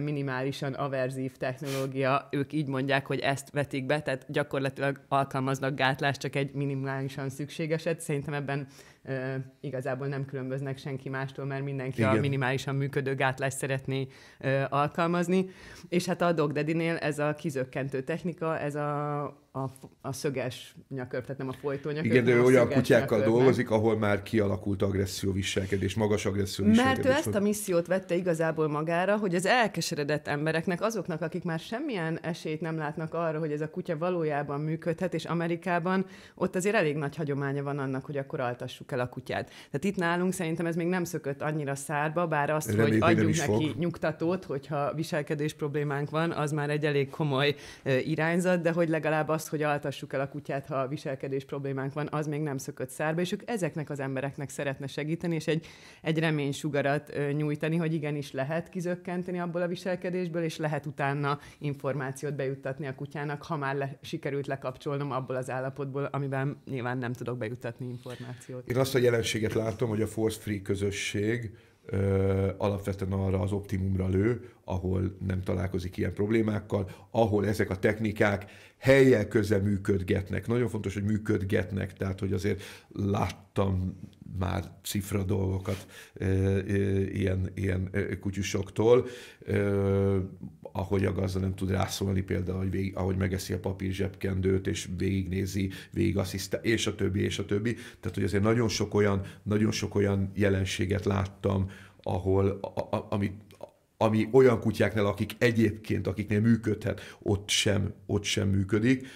minimálisan averzív technológia, ők így mondják, hogy ezt vetik be, tehát gyakorlatilag alkalmaznak gátlást, csak egy minimálisan szükségeset. Szerintem ebben ö, igazából nem különböznek senki mástól, mert mindenki Igen. a minimálisan működő gátlást szeretné ö, alkalmazni. És hát a Dog Daddy-nél ez a kizökkentő technika, ez a a, a szöges nyakör, tehát nem a folytó nyakör. Igen, de ő olyan kutyákkal dolgozik, ahol már kialakult agresszió viselkedés, magas agresszió viselkedés. Mert ő ezt a missziót vette igazából magára, hogy az elkeseredett embereknek, azoknak, akik már semmilyen esélyt nem látnak arra, hogy ez a kutya valójában működhet, és Amerikában ott azért elég nagy hagyománya van annak, hogy akkor altassuk el a kutyát. Tehát itt nálunk szerintem ez még nem szökött annyira szárba, bár azt, Reméljük, hogy adjunk neki fog. nyugtatót, hogyha viselkedés problémánk van, az már egy elég komoly irányzat, de hogy legalább azt azt, hogy altassuk el a kutyát, ha a viselkedés problémánk van, az még nem szökött szárba, és ők ezeknek az embereknek szeretne segíteni, és egy, egy sugarat nyújtani, hogy igenis lehet kizökkenteni abból a viselkedésből, és lehet utána információt bejuttatni a kutyának, ha már le, sikerült lekapcsolnom abból az állapotból, amiben nyilván nem tudok bejuttatni információt. Én azt a jelenséget látom, hogy a Force Free közösség ö, alapvetően arra az optimumra lő, ahol nem találkozik ilyen problémákkal, ahol ezek a technikák helyjel köze működgetnek. Nagyon fontos, hogy működgetnek, tehát hogy azért láttam már cifra dolgokat e, e, ilyen, ilyen e, kutyusoktól, e, ahogy a gazda nem tud rászólni például, hogy végig, ahogy megeszi a papír zsebkendőt, és végignézi, végigasszisztál, és a többi, és a többi. Tehát, hogy azért nagyon sok olyan, nagyon sok olyan jelenséget láttam, ahol, a, a, amit ami olyan kutyáknál, akik egyébként, akiknél működhet, ott sem, ott sem működik.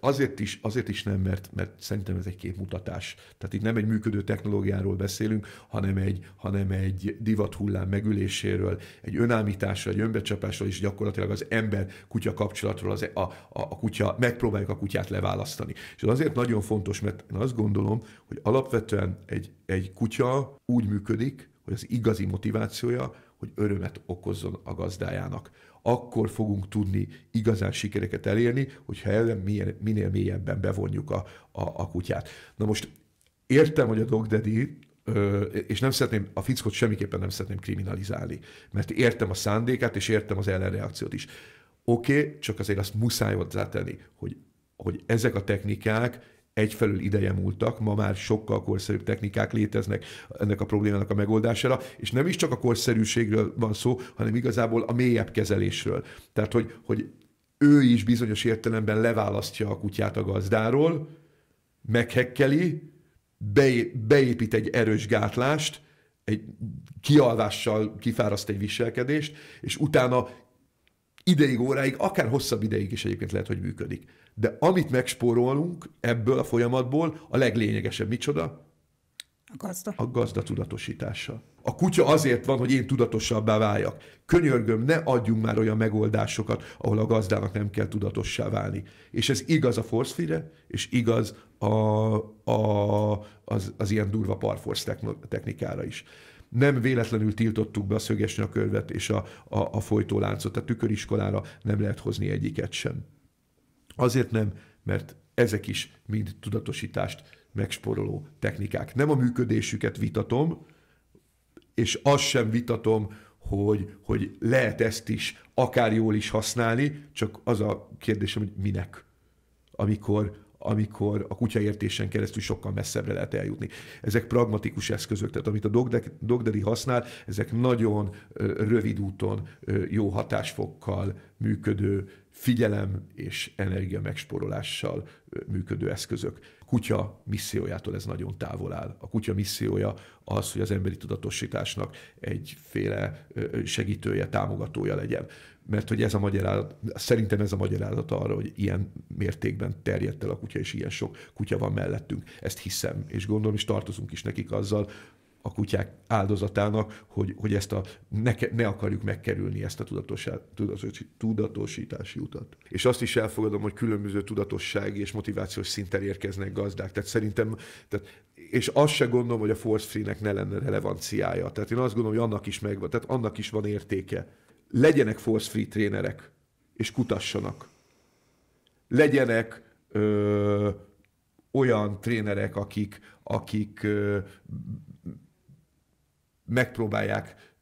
Azért is, azért is nem, mert, mert szerintem ez egy képmutatás. Tehát itt nem egy működő technológiáról beszélünk, hanem egy, hanem egy divat hullám megüléséről, egy önállításról, egy önbecsapásról, és gyakorlatilag az ember-kutya kapcsolatról az, a, a, a kutya, megpróbáljuk a kutyát leválasztani. És ez azért nagyon fontos, mert én azt gondolom, hogy alapvetően egy, egy kutya úgy működik, hogy az igazi motivációja hogy örömet okozzon a gazdájának. Akkor fogunk tudni igazán sikereket elérni, hogyha ellen minél, minél mélyebben bevonjuk a, a, a kutyát. Na most értem, hogy a Dog Daddy Ö, és nem szeretném, a fickot semmiképpen nem szeretném kriminalizálni, mert értem a szándékát, és értem az ellenreakciót is. Oké, okay, csak azért azt muszáj hozzátenni, hogy, hogy ezek a technikák egyfelől ideje múltak, ma már sokkal korszerűbb technikák léteznek ennek a problémának a megoldására, és nem is csak a korszerűségről van szó, hanem igazából a mélyebb kezelésről. Tehát, hogy, hogy ő is bizonyos értelemben leválasztja a kutyát a gazdáról, meghekkeli, beépít egy erős gátlást, egy kialvással kifáraszt egy viselkedést, és utána ideig, óráig, akár hosszabb ideig is egyébként lehet, hogy működik. De amit megspórolunk ebből a folyamatból, a leglényegesebb micsoda? A gazda. A gazda tudatosítása. A kutya azért van, hogy én tudatosabbá váljak. Könyörgöm, ne adjunk már olyan megoldásokat, ahol a gazdának nem kell tudatossá válni. És ez igaz a force és igaz a, a, az, az ilyen durva parforce technikára is nem véletlenül tiltottuk be a nyakörvet és a, a, a folytóláncot. A tüköriskolára nem lehet hozni egyiket sem. Azért nem, mert ezek is mind tudatosítást megsporoló technikák. Nem a működésüket vitatom, és azt sem vitatom, hogy, hogy lehet ezt is akár jól is használni, csak az a kérdésem, hogy minek. Amikor, amikor a kutyaértésen keresztül sokkal messzebbre lehet eljutni. Ezek pragmatikus eszközök, tehát amit a dogdeli használ, ezek nagyon rövid úton, jó hatásfokkal működő figyelem és energia megspórolással működő eszközök. A kutya missziójától ez nagyon távol áll. A kutya missziója az, hogy az emberi tudatosításnak egyféle segítője, támogatója legyen mert hogy ez a magyarázat, szerintem ez a magyarázat arra, hogy ilyen mértékben terjedt el a kutya, és ilyen sok kutya van mellettünk. Ezt hiszem, és gondolom, és tartozunk is nekik azzal, a kutyák áldozatának, hogy, hogy ezt a, ne, ne akarjuk megkerülni ezt a tudatosítási, tudatosítási utat. És azt is elfogadom, hogy különböző tudatossági és motivációs szinten érkeznek gazdák. Tehát szerintem, tehát, és azt se gondolom, hogy a force free-nek ne lenne relevanciája. Tehát én azt gondolom, hogy annak is megvan, tehát annak is van értéke legyenek force free trénerek, és kutassanak. Legyenek ö, olyan trénerek, akik, akik ö, megpróbálják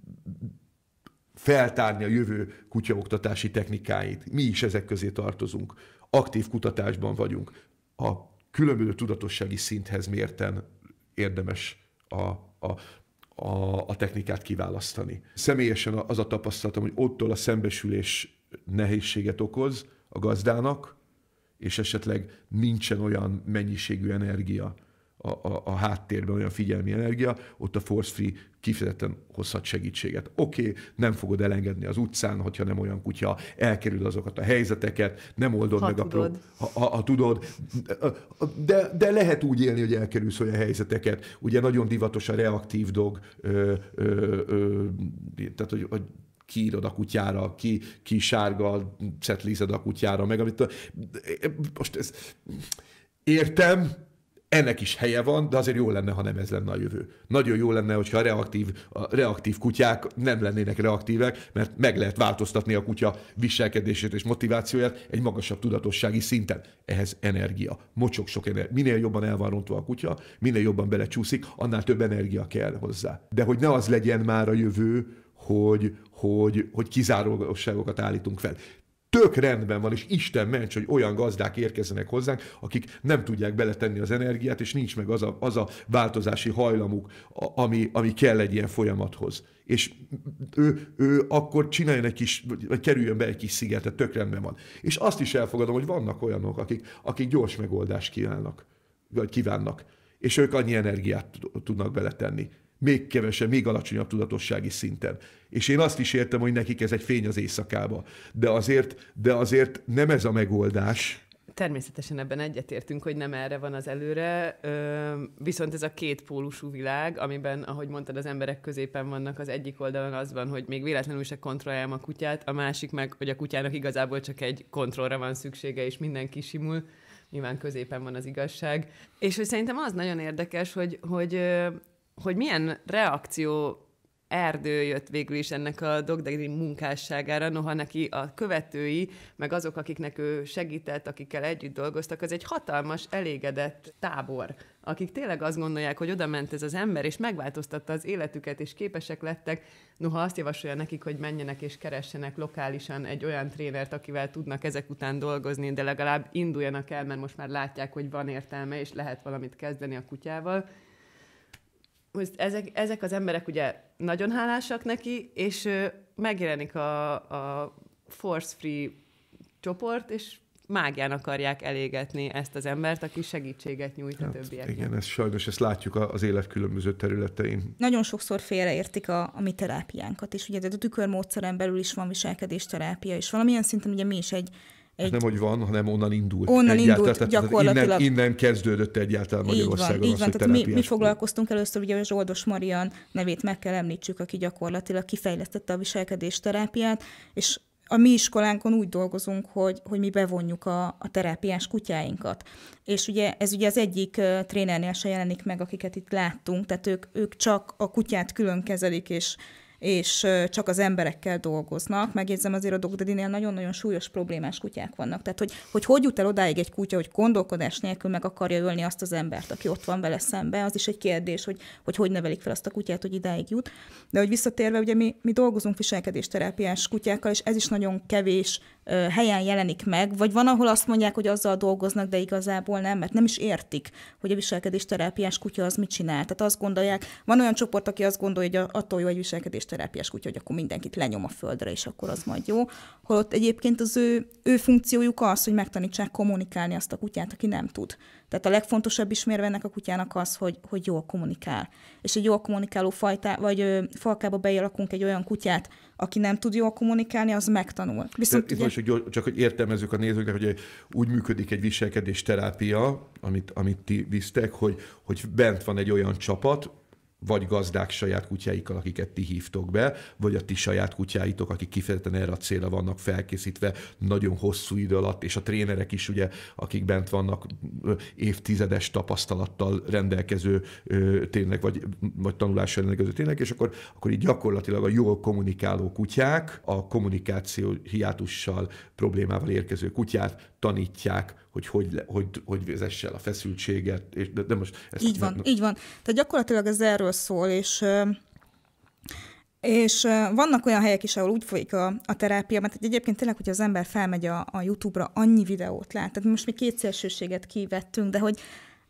feltárni a jövő kutyaoktatási technikáit. Mi is ezek közé tartozunk. Aktív kutatásban vagyunk. A különböző tudatossági szinthez mérten érdemes a, a a, a technikát kiválasztani. Személyesen az a tapasztalatom, hogy ottól a szembesülés nehézséget okoz a gazdának, és esetleg nincsen olyan mennyiségű energia, a, a, a háttérben olyan figyelmi energia, ott a force free kifejezetten hozhat segítséget. Oké, okay, nem fogod elengedni az utcán, hogyha nem olyan kutya, elkerül azokat a helyzeteket, nem oldod ha meg tudod. a problémát. ha, ha, ha tudod. De, de lehet úgy élni, hogy elkerülsz olyan helyzeteket. Ugye nagyon divatos a reaktív dog, ö, ö, ö, tehát hogy, hogy kiírod a kutyára, ki, ki sárga cetlized a kutyára, meg amit a, most ez, értem, ennek is helye van, de azért jó lenne, ha nem ez lenne a jövő. Nagyon jó lenne, hogyha a reaktív, a reaktív kutyák nem lennének reaktívek, mert meg lehet változtatni a kutya viselkedését és motivációját egy magasabb tudatossági szinten. Ehhez energia, mocsok sok energia. Minél jobban el van rontva a kutya, minél jobban belecsúszik, annál több energia kell hozzá. De hogy ne az legyen már a jövő, hogy, hogy, hogy kizárólagosságokat állítunk fel tök rendben van, és Isten ments, hogy olyan gazdák érkezzenek hozzánk, akik nem tudják beletenni az energiát, és nincs meg az a, az a változási hajlamuk, ami, ami kell egy ilyen folyamathoz. És ő, ő akkor csináljon egy kis, vagy kerüljön be egy kis szigetet, tök rendben van. És azt is elfogadom, hogy vannak olyanok, akik, akik gyors megoldást kívánnak, vagy kívánnak, és ők annyi energiát tudnak beletenni még kevesebb, még alacsonyabb tudatossági szinten. És én azt is értem, hogy nekik ez egy fény az éjszakába. De azért, de azért nem ez a megoldás. Természetesen ebben egyetértünk, hogy nem erre van az előre, viszont ez a két pólusú világ, amiben, ahogy mondtad, az emberek középen vannak, az egyik oldalon az van, hogy még véletlenül se kontrolláljam a kutyát, a másik meg, hogy a kutyának igazából csak egy kontrollra van szüksége, és mindenki simul nyilván középen van az igazság. És hogy szerintem az nagyon érdekes, hogy, hogy hogy milyen reakció erdő jött végül is ennek a dogdegri munkásságára, noha neki a követői, meg azok, akiknek ő segített, akikkel együtt dolgoztak, az egy hatalmas, elégedett tábor, akik tényleg azt gondolják, hogy oda ment ez az ember, és megváltoztatta az életüket, és képesek lettek, noha azt javasolja nekik, hogy menjenek és keressenek lokálisan egy olyan trénert, akivel tudnak ezek után dolgozni, de legalább induljanak el, mert most már látják, hogy van értelme, és lehet valamit kezdeni a kutyával most ezek, ezek az emberek ugye nagyon hálásak neki, és megjelenik a, a Force Free csoport, és mágián akarják elégetni ezt az embert, aki segítséget nyújt hát, a többieknek. Igen, ez sajnos ezt látjuk az élet különböző területein. Nagyon sokszor félreértik a, a mi terápiánkat és Ugye de a tükörmódszeren belül is van terápia, és valamilyen szinten ugye mi is egy egy... nem, hogy van, hanem onnan indult. Onnan egyáltalán, indult tehát gyakorlatilag. Innen, innen kezdődött egyáltalán Magyarországon így van, az, így van. Tehát mi, mi foglalkoztunk először, ugye a Zsoldos Marian nevét meg kell említsük, aki gyakorlatilag kifejlesztette a viselkedés terápiát, és a mi iskolánkon úgy dolgozunk, hogy, hogy mi bevonjuk a, a terápiás kutyáinkat. És ugye ez ugye az egyik uh, trénernél se jelenik meg, akiket itt láttunk, tehát ők, ők csak a kutyát külön kezelik, és és csak az emberekkel dolgoznak. Megjegyzem azért a Dogdedinél nagyon-nagyon súlyos problémás kutyák vannak. Tehát, hogy, hogy hogy jut el odáig egy kutya, hogy gondolkodás nélkül meg akarja ölni azt az embert, aki ott van vele szembe, az is egy kérdés, hogy hogy, hogy nevelik fel azt a kutyát, hogy idáig jut. De hogy visszatérve, ugye mi, mi dolgozunk viselkedésterápiás kutyákkal, és ez is nagyon kevés helyen jelenik meg, vagy van, ahol azt mondják, hogy azzal dolgoznak, de igazából nem, mert nem is értik, hogy a viselkedésterápiás kutya az mit csinál. Tehát azt gondolják, van olyan csoport, aki azt gondolja, hogy attól jó egy viselkedésterápiás kutya, hogy akkor mindenkit lenyom a földre, és akkor az majd jó. Holott egyébként az ő, ő funkciójuk az, hogy megtanítsák kommunikálni azt a kutyát, aki nem tud. Tehát a legfontosabb ismérve ennek a kutyának az, hogy, hogy jól kommunikál. És egy jól kommunikáló fajta vagy ö, falkába beélakunk egy olyan kutyát, aki nem tud jól kommunikálni, az megtanul. Viszont Te, ugye hogy csak hogy értelmezzük a nézőknek, hogy úgy működik egy viselkedés terápia, amit, amit ti visztek, hogy, hogy bent van egy olyan csapat, vagy gazdák saját kutyáikkal, akiket ti hívtok be, vagy a ti saját kutyáitok, akik kifejezetten erre a célra vannak felkészítve nagyon hosszú idő alatt, és a trénerek is, ugye, akik bent vannak évtizedes tapasztalattal rendelkező tényleg, vagy, vagy tanulással rendelkező tényleg, és akkor, akkor így gyakorlatilag a jól kommunikáló kutyák a kommunikáció hiátussal, problémával érkező kutyát tanítják, hogy hogy, hogy, hogy vezesse el a feszültséget. És, de, de most ezt így van, nem, így van. Tehát gyakorlatilag ez erről szól, és és vannak olyan helyek is, ahol úgy folyik a, a terápia, mert egyébként tényleg, hogy az ember felmegy a, a YouTube-ra, annyi videót lát. Tehát most mi két szélsőséget kivettünk, de hogy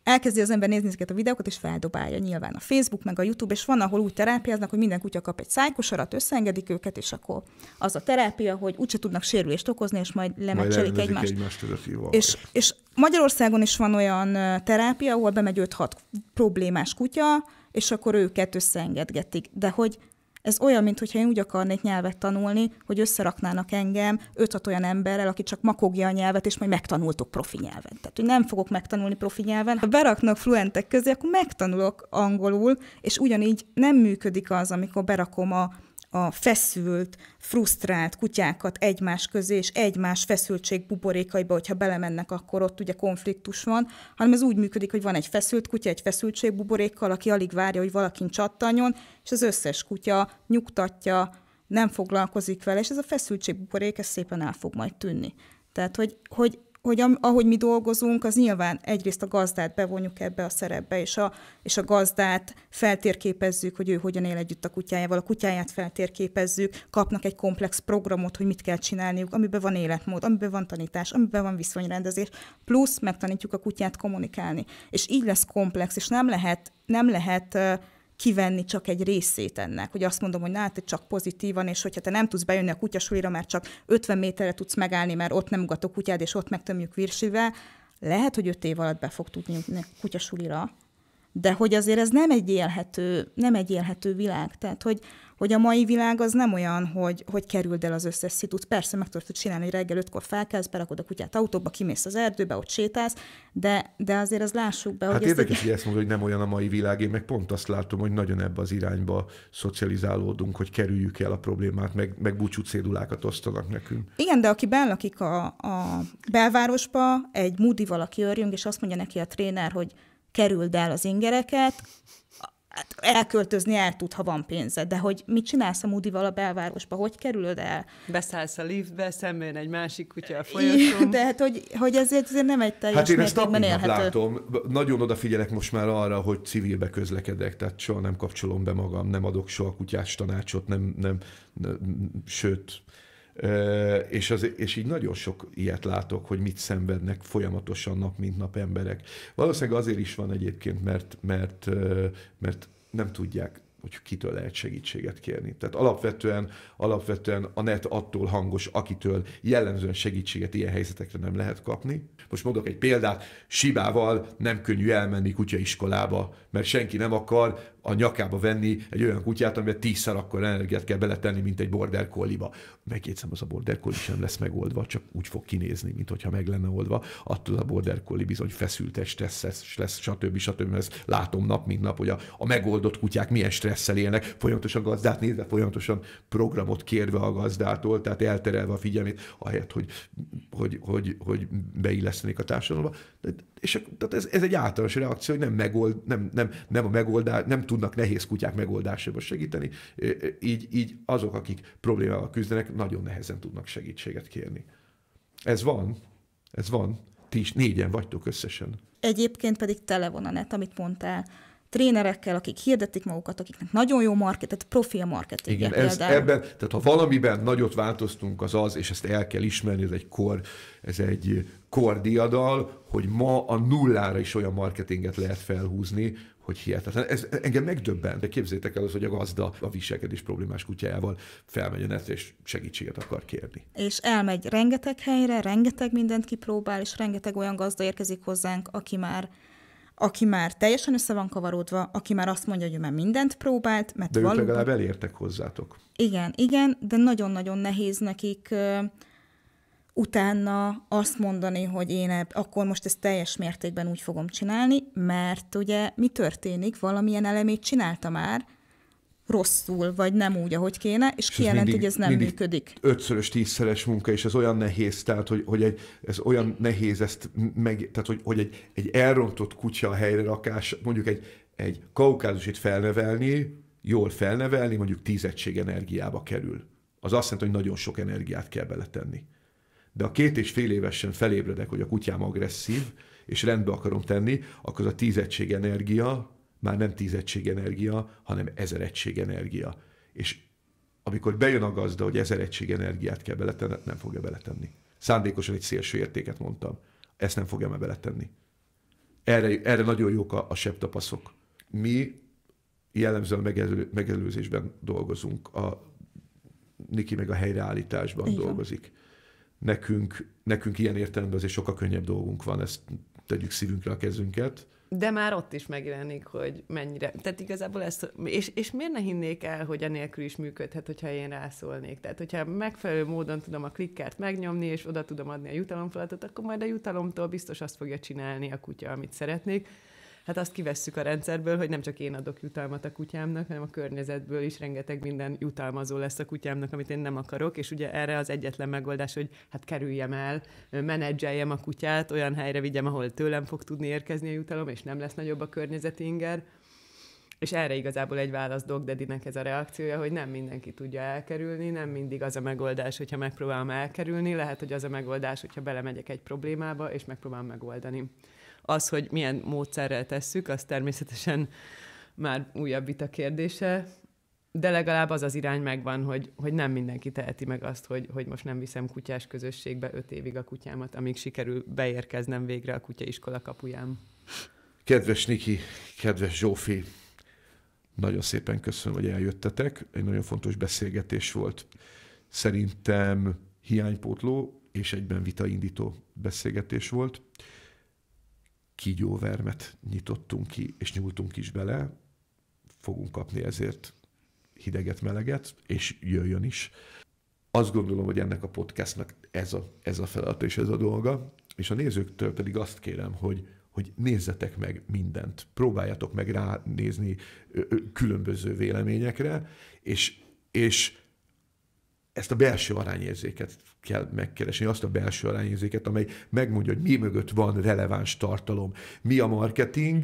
elkezdi az ember nézni ezeket a videókat, és feldobálja nyilván a Facebook, meg a YouTube, és van, ahol úgy terápiáznak, hogy minden kutya kap egy szájkosarat, összeengedik őket, és akkor az a terápia, hogy úgyse tudnak sérülést okozni, és majd lemecselik egymást. egymást és, és Magyarországon is van olyan terápia, ahol bemegy 5-6 problémás kutya, és akkor őket összeengedgetik. De hogy ez olyan, mintha én úgy akarnék nyelvet tanulni, hogy összeraknának engem 5 olyan emberrel, aki csak makogja a nyelvet, és majd megtanultok profi nyelven. Tehát, hogy nem fogok megtanulni profi nyelven. Ha beraknak fluentek közé, akkor megtanulok angolul, és ugyanígy nem működik az, amikor berakom a a feszült, frusztrált kutyákat egymás közé, és egymás feszültség buborékaiba, hogyha belemennek, akkor ott ugye konfliktus van, hanem ez úgy működik, hogy van egy feszült kutya, egy feszültség buborékkal, aki alig várja, hogy valakin csattanjon, és az összes kutya nyugtatja, nem foglalkozik vele, és ez a buborék, ez szépen el fog majd tűnni. Tehát, hogy, hogy hogy am, ahogy mi dolgozunk, az nyilván egyrészt a gazdát bevonjuk ebbe a szerepbe, és a, és a gazdát feltérképezzük, hogy ő hogyan él együtt a kutyájával, a kutyáját feltérképezzük, kapnak egy komplex programot, hogy mit kell csinálniuk, amiben van életmód, amiben van tanítás, amiben van viszonyrendezés, plusz megtanítjuk a kutyát kommunikálni. És így lesz komplex, és nem lehet, nem lehet uh, kivenni csak egy részét ennek. Hogy azt mondom, hogy na, hát csak pozitívan, és hogyha te nem tudsz bejönni a kutyasulira, mert csak 50 méterre tudsz megállni, mert ott nem ugatok kutyád, és ott megtömjük virsivel, lehet, hogy öt év alatt be fog tudni a kutyasulira, de hogy azért ez nem egy élhető, nem egy élhető világ. Tehát, hogy hogy a mai világ az nem olyan, hogy, hogy kerüld el az összes szitut. Persze meg tudod csinálni, hogy reggel ötkor felkelsz, berakod a kutyát autóba, kimész az erdőbe, ott sétálsz, de, de azért az lássuk be, hát hogy érdekes, ezt... hogy ezt mondod, hogy nem olyan a mai világ, én meg pont azt látom, hogy nagyon ebbe az irányba szocializálódunk, hogy kerüljük el a problémát, meg, meg búcsú cédulákat osztanak nekünk. Igen, de aki benlakik a, a belvárosba, egy múdi valaki örjünk, és azt mondja neki a tréner, hogy kerüld el az ingereket, hát elköltözni el tud, ha van pénze, de hogy mit csinálsz a Moody-val a belvárosba, hogy kerülöd el? Beszállsz a liftbe, szemben egy másik kutya a folyosón. De hát, hogy, hogy ezért, ezért nem egy teljes hát én ezt élhető. látom, nagyon odafigyelek most már arra, hogy civilbe közlekedek, tehát soha nem kapcsolom be magam, nem adok soha kutyás tanácsot, nem, nem, nem sőt, és, az, és így nagyon sok ilyet látok, hogy mit szenvednek folyamatosan nap mint nap emberek. Valószínűleg azért is van egyébként, mert, mert, mert nem tudják hogy kitől lehet segítséget kérni. Tehát alapvetően, alapvetően a net attól hangos, akitől jellemzően segítséget ilyen helyzetekre nem lehet kapni. Most mondok egy példát, Sibával nem könnyű elmenni kutyaiskolába, mert senki nem akar a nyakába venni egy olyan kutyát, amiben tízszer akkor energiát kell beletenni, mint egy border collie-ba. Megjegyzem, az a border collie sem lesz megoldva, csak úgy fog kinézni, mint hogyha meg lenne oldva. Attól a border collie bizony feszültes stressz lesz, lesz stb. stb. Ezt látom nap, mint nap, hogy a, a megoldott kutyák milyen stresszel élnek, folyamatosan gazdát nézve, folyamatosan programot kérve a gazdától, tehát elterelve a figyelmét, ahelyett, hogy, hogy, hogy, hogy beillesztenék a társadalomba. De és tehát ez, ez egy általános reakció, hogy nem, megold, nem, nem, nem, a megoldás, nem tudnak nehéz kutyák megoldásába segíteni, így, így azok, akik problémával küzdenek, nagyon nehezen tudnak segítséget kérni. Ez van, ez van, ti is négyen vagytok összesen. Egyébként pedig tele van a net, amit mondtál, trénerekkel, akik hirdetik magukat, akiknek nagyon jó market, tehát profil marketing. Igen, ez ebben, tehát ha valamiben nagyot változtunk, az az, és ezt el kell ismerni, ez egy kor, ez egy kordiadal, hogy ma a nullára is olyan marketinget lehet felhúzni, hogy hihetetlen. Ez engem megdöbben, de képzétek el az, hogy a gazda a viselkedés problémás kutyájával felmegy a és segítséget akar kérni. És elmegy rengeteg helyre, rengeteg mindent kipróbál, és rengeteg olyan gazda érkezik hozzánk, aki már aki már teljesen össze van kavarodva, aki már azt mondja, hogy ő már mindent próbált, mert De valóban... ők legalább elértek hozzátok. Igen, igen, de nagyon-nagyon nehéz nekik utána azt mondani, hogy én eb, akkor most ezt teljes mértékben úgy fogom csinálni, mert ugye mi történik, valamilyen elemét csinálta már, rosszul, vagy nem úgy, ahogy kéne, és, és kijelent, mindig, hogy ez nem működik. Ötszörös, tízszeres munka, és ez olyan nehéz, tehát, hogy, hogy egy, ez olyan nehéz ezt meg, tehát, hogy, hogy egy, egy elrontott kutya helyre rakás, mondjuk egy, egy kaukázusit felnevelni, jól felnevelni, mondjuk tízegység energiába kerül. Az azt jelenti, hogy nagyon sok energiát kell beletenni. De a két és fél évesen felébredek, hogy a kutyám agresszív, és rendbe akarom tenni, akkor az a tízegység energia már nem tíz egység energia, hanem ezer egység energia. És amikor bejön a gazda, hogy ezer egység energiát kell beletenni, nem fogja beletenni. Szándékosan egy szélső értéket mondtam. Ezt nem fogja beletenni. Erre, erre nagyon jók a, a tapaszok. Mi jellemzően megelő, megelőzésben dolgozunk, a Niki meg a helyreállításban Igen. dolgozik. Nekünk, nekünk ilyen értelemben azért sokkal könnyebb dolgunk van, ezt tegyük szívünkre a kezünket, de már ott is megjelenik, hogy mennyire. Tehát igazából ezt, és, és miért ne hinnék el, hogy anélkül is működhet, hogyha én rászólnék. Tehát, hogyha megfelelő módon tudom a klikkert megnyomni, és oda tudom adni a jutalomfalatot, akkor majd a jutalomtól biztos azt fogja csinálni a kutya, amit szeretnék hát azt kivesszük a rendszerből, hogy nem csak én adok jutalmat a kutyámnak, hanem a környezetből is rengeteg minden jutalmazó lesz a kutyámnak, amit én nem akarok, és ugye erre az egyetlen megoldás, hogy hát kerüljem el, menedzseljem a kutyát, olyan helyre vigyem, ahol tőlem fog tudni érkezni a jutalom, és nem lesz nagyobb a környezeti inger. És erre igazából egy válasz Dog Dedinek ez a reakciója, hogy nem mindenki tudja elkerülni, nem mindig az a megoldás, hogyha megpróbálom elkerülni, lehet, hogy az a megoldás, hogyha belemegyek egy problémába, és megpróbálom megoldani. Az, hogy milyen módszerrel tesszük, az természetesen már újabb vita kérdése, de legalább az az irány megvan, hogy, hogy nem mindenki teheti meg azt, hogy, hogy most nem viszem kutyás közösségbe öt évig a kutyámat, amíg sikerül beérkeznem végre a kutyaiskola kapuján. Kedves Niki, kedves Zsófi, nagyon szépen köszönöm, hogy eljöttetek. Egy nagyon fontos beszélgetés volt. Szerintem hiánypótló és egyben vitaindító beszélgetés volt kígyóvermet nyitottunk ki, és nyúltunk is bele, fogunk kapni ezért hideget, meleget, és jöjjön is. Azt gondolom, hogy ennek a podcastnak ez a, ez a feladat és ez a dolga, és a nézőktől pedig azt kérem, hogy, hogy nézzetek meg mindent, próbáljátok meg ránézni különböző véleményekre, és, és ezt a belső arányérzéket kell megkeresni azt a belső arányérzéket, amely megmondja, hogy mi mögött van releváns tartalom. Mi a marketing,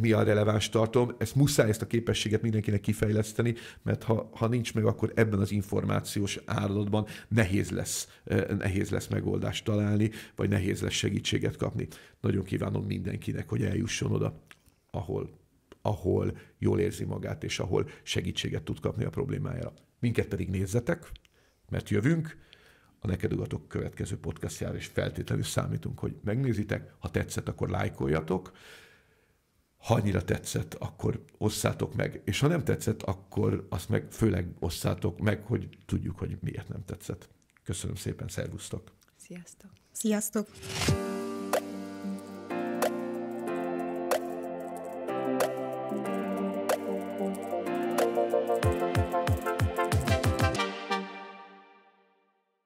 mi a releváns tartalom. Ezt muszáj ezt a képességet mindenkinek kifejleszteni, mert ha, ha nincs meg, akkor ebben az információs áradatban nehéz lesz, nehéz lesz megoldást találni, vagy nehéz lesz segítséget kapni. Nagyon kívánom mindenkinek, hogy eljusson oda, ahol, ahol jól érzi magát, és ahol segítséget tud kapni a problémájára. Minket pedig nézzetek, mert jövünk, a Neked Ugatok következő podcastjára és feltétlenül számítunk, hogy megnézitek, ha tetszett, akkor lájkoljatok, ha annyira tetszett, akkor osszátok meg, és ha nem tetszett, akkor azt meg főleg osszátok meg, hogy tudjuk, hogy miért nem tetszett. Köszönöm szépen, szervusztok! Sziasztok! Sziasztok!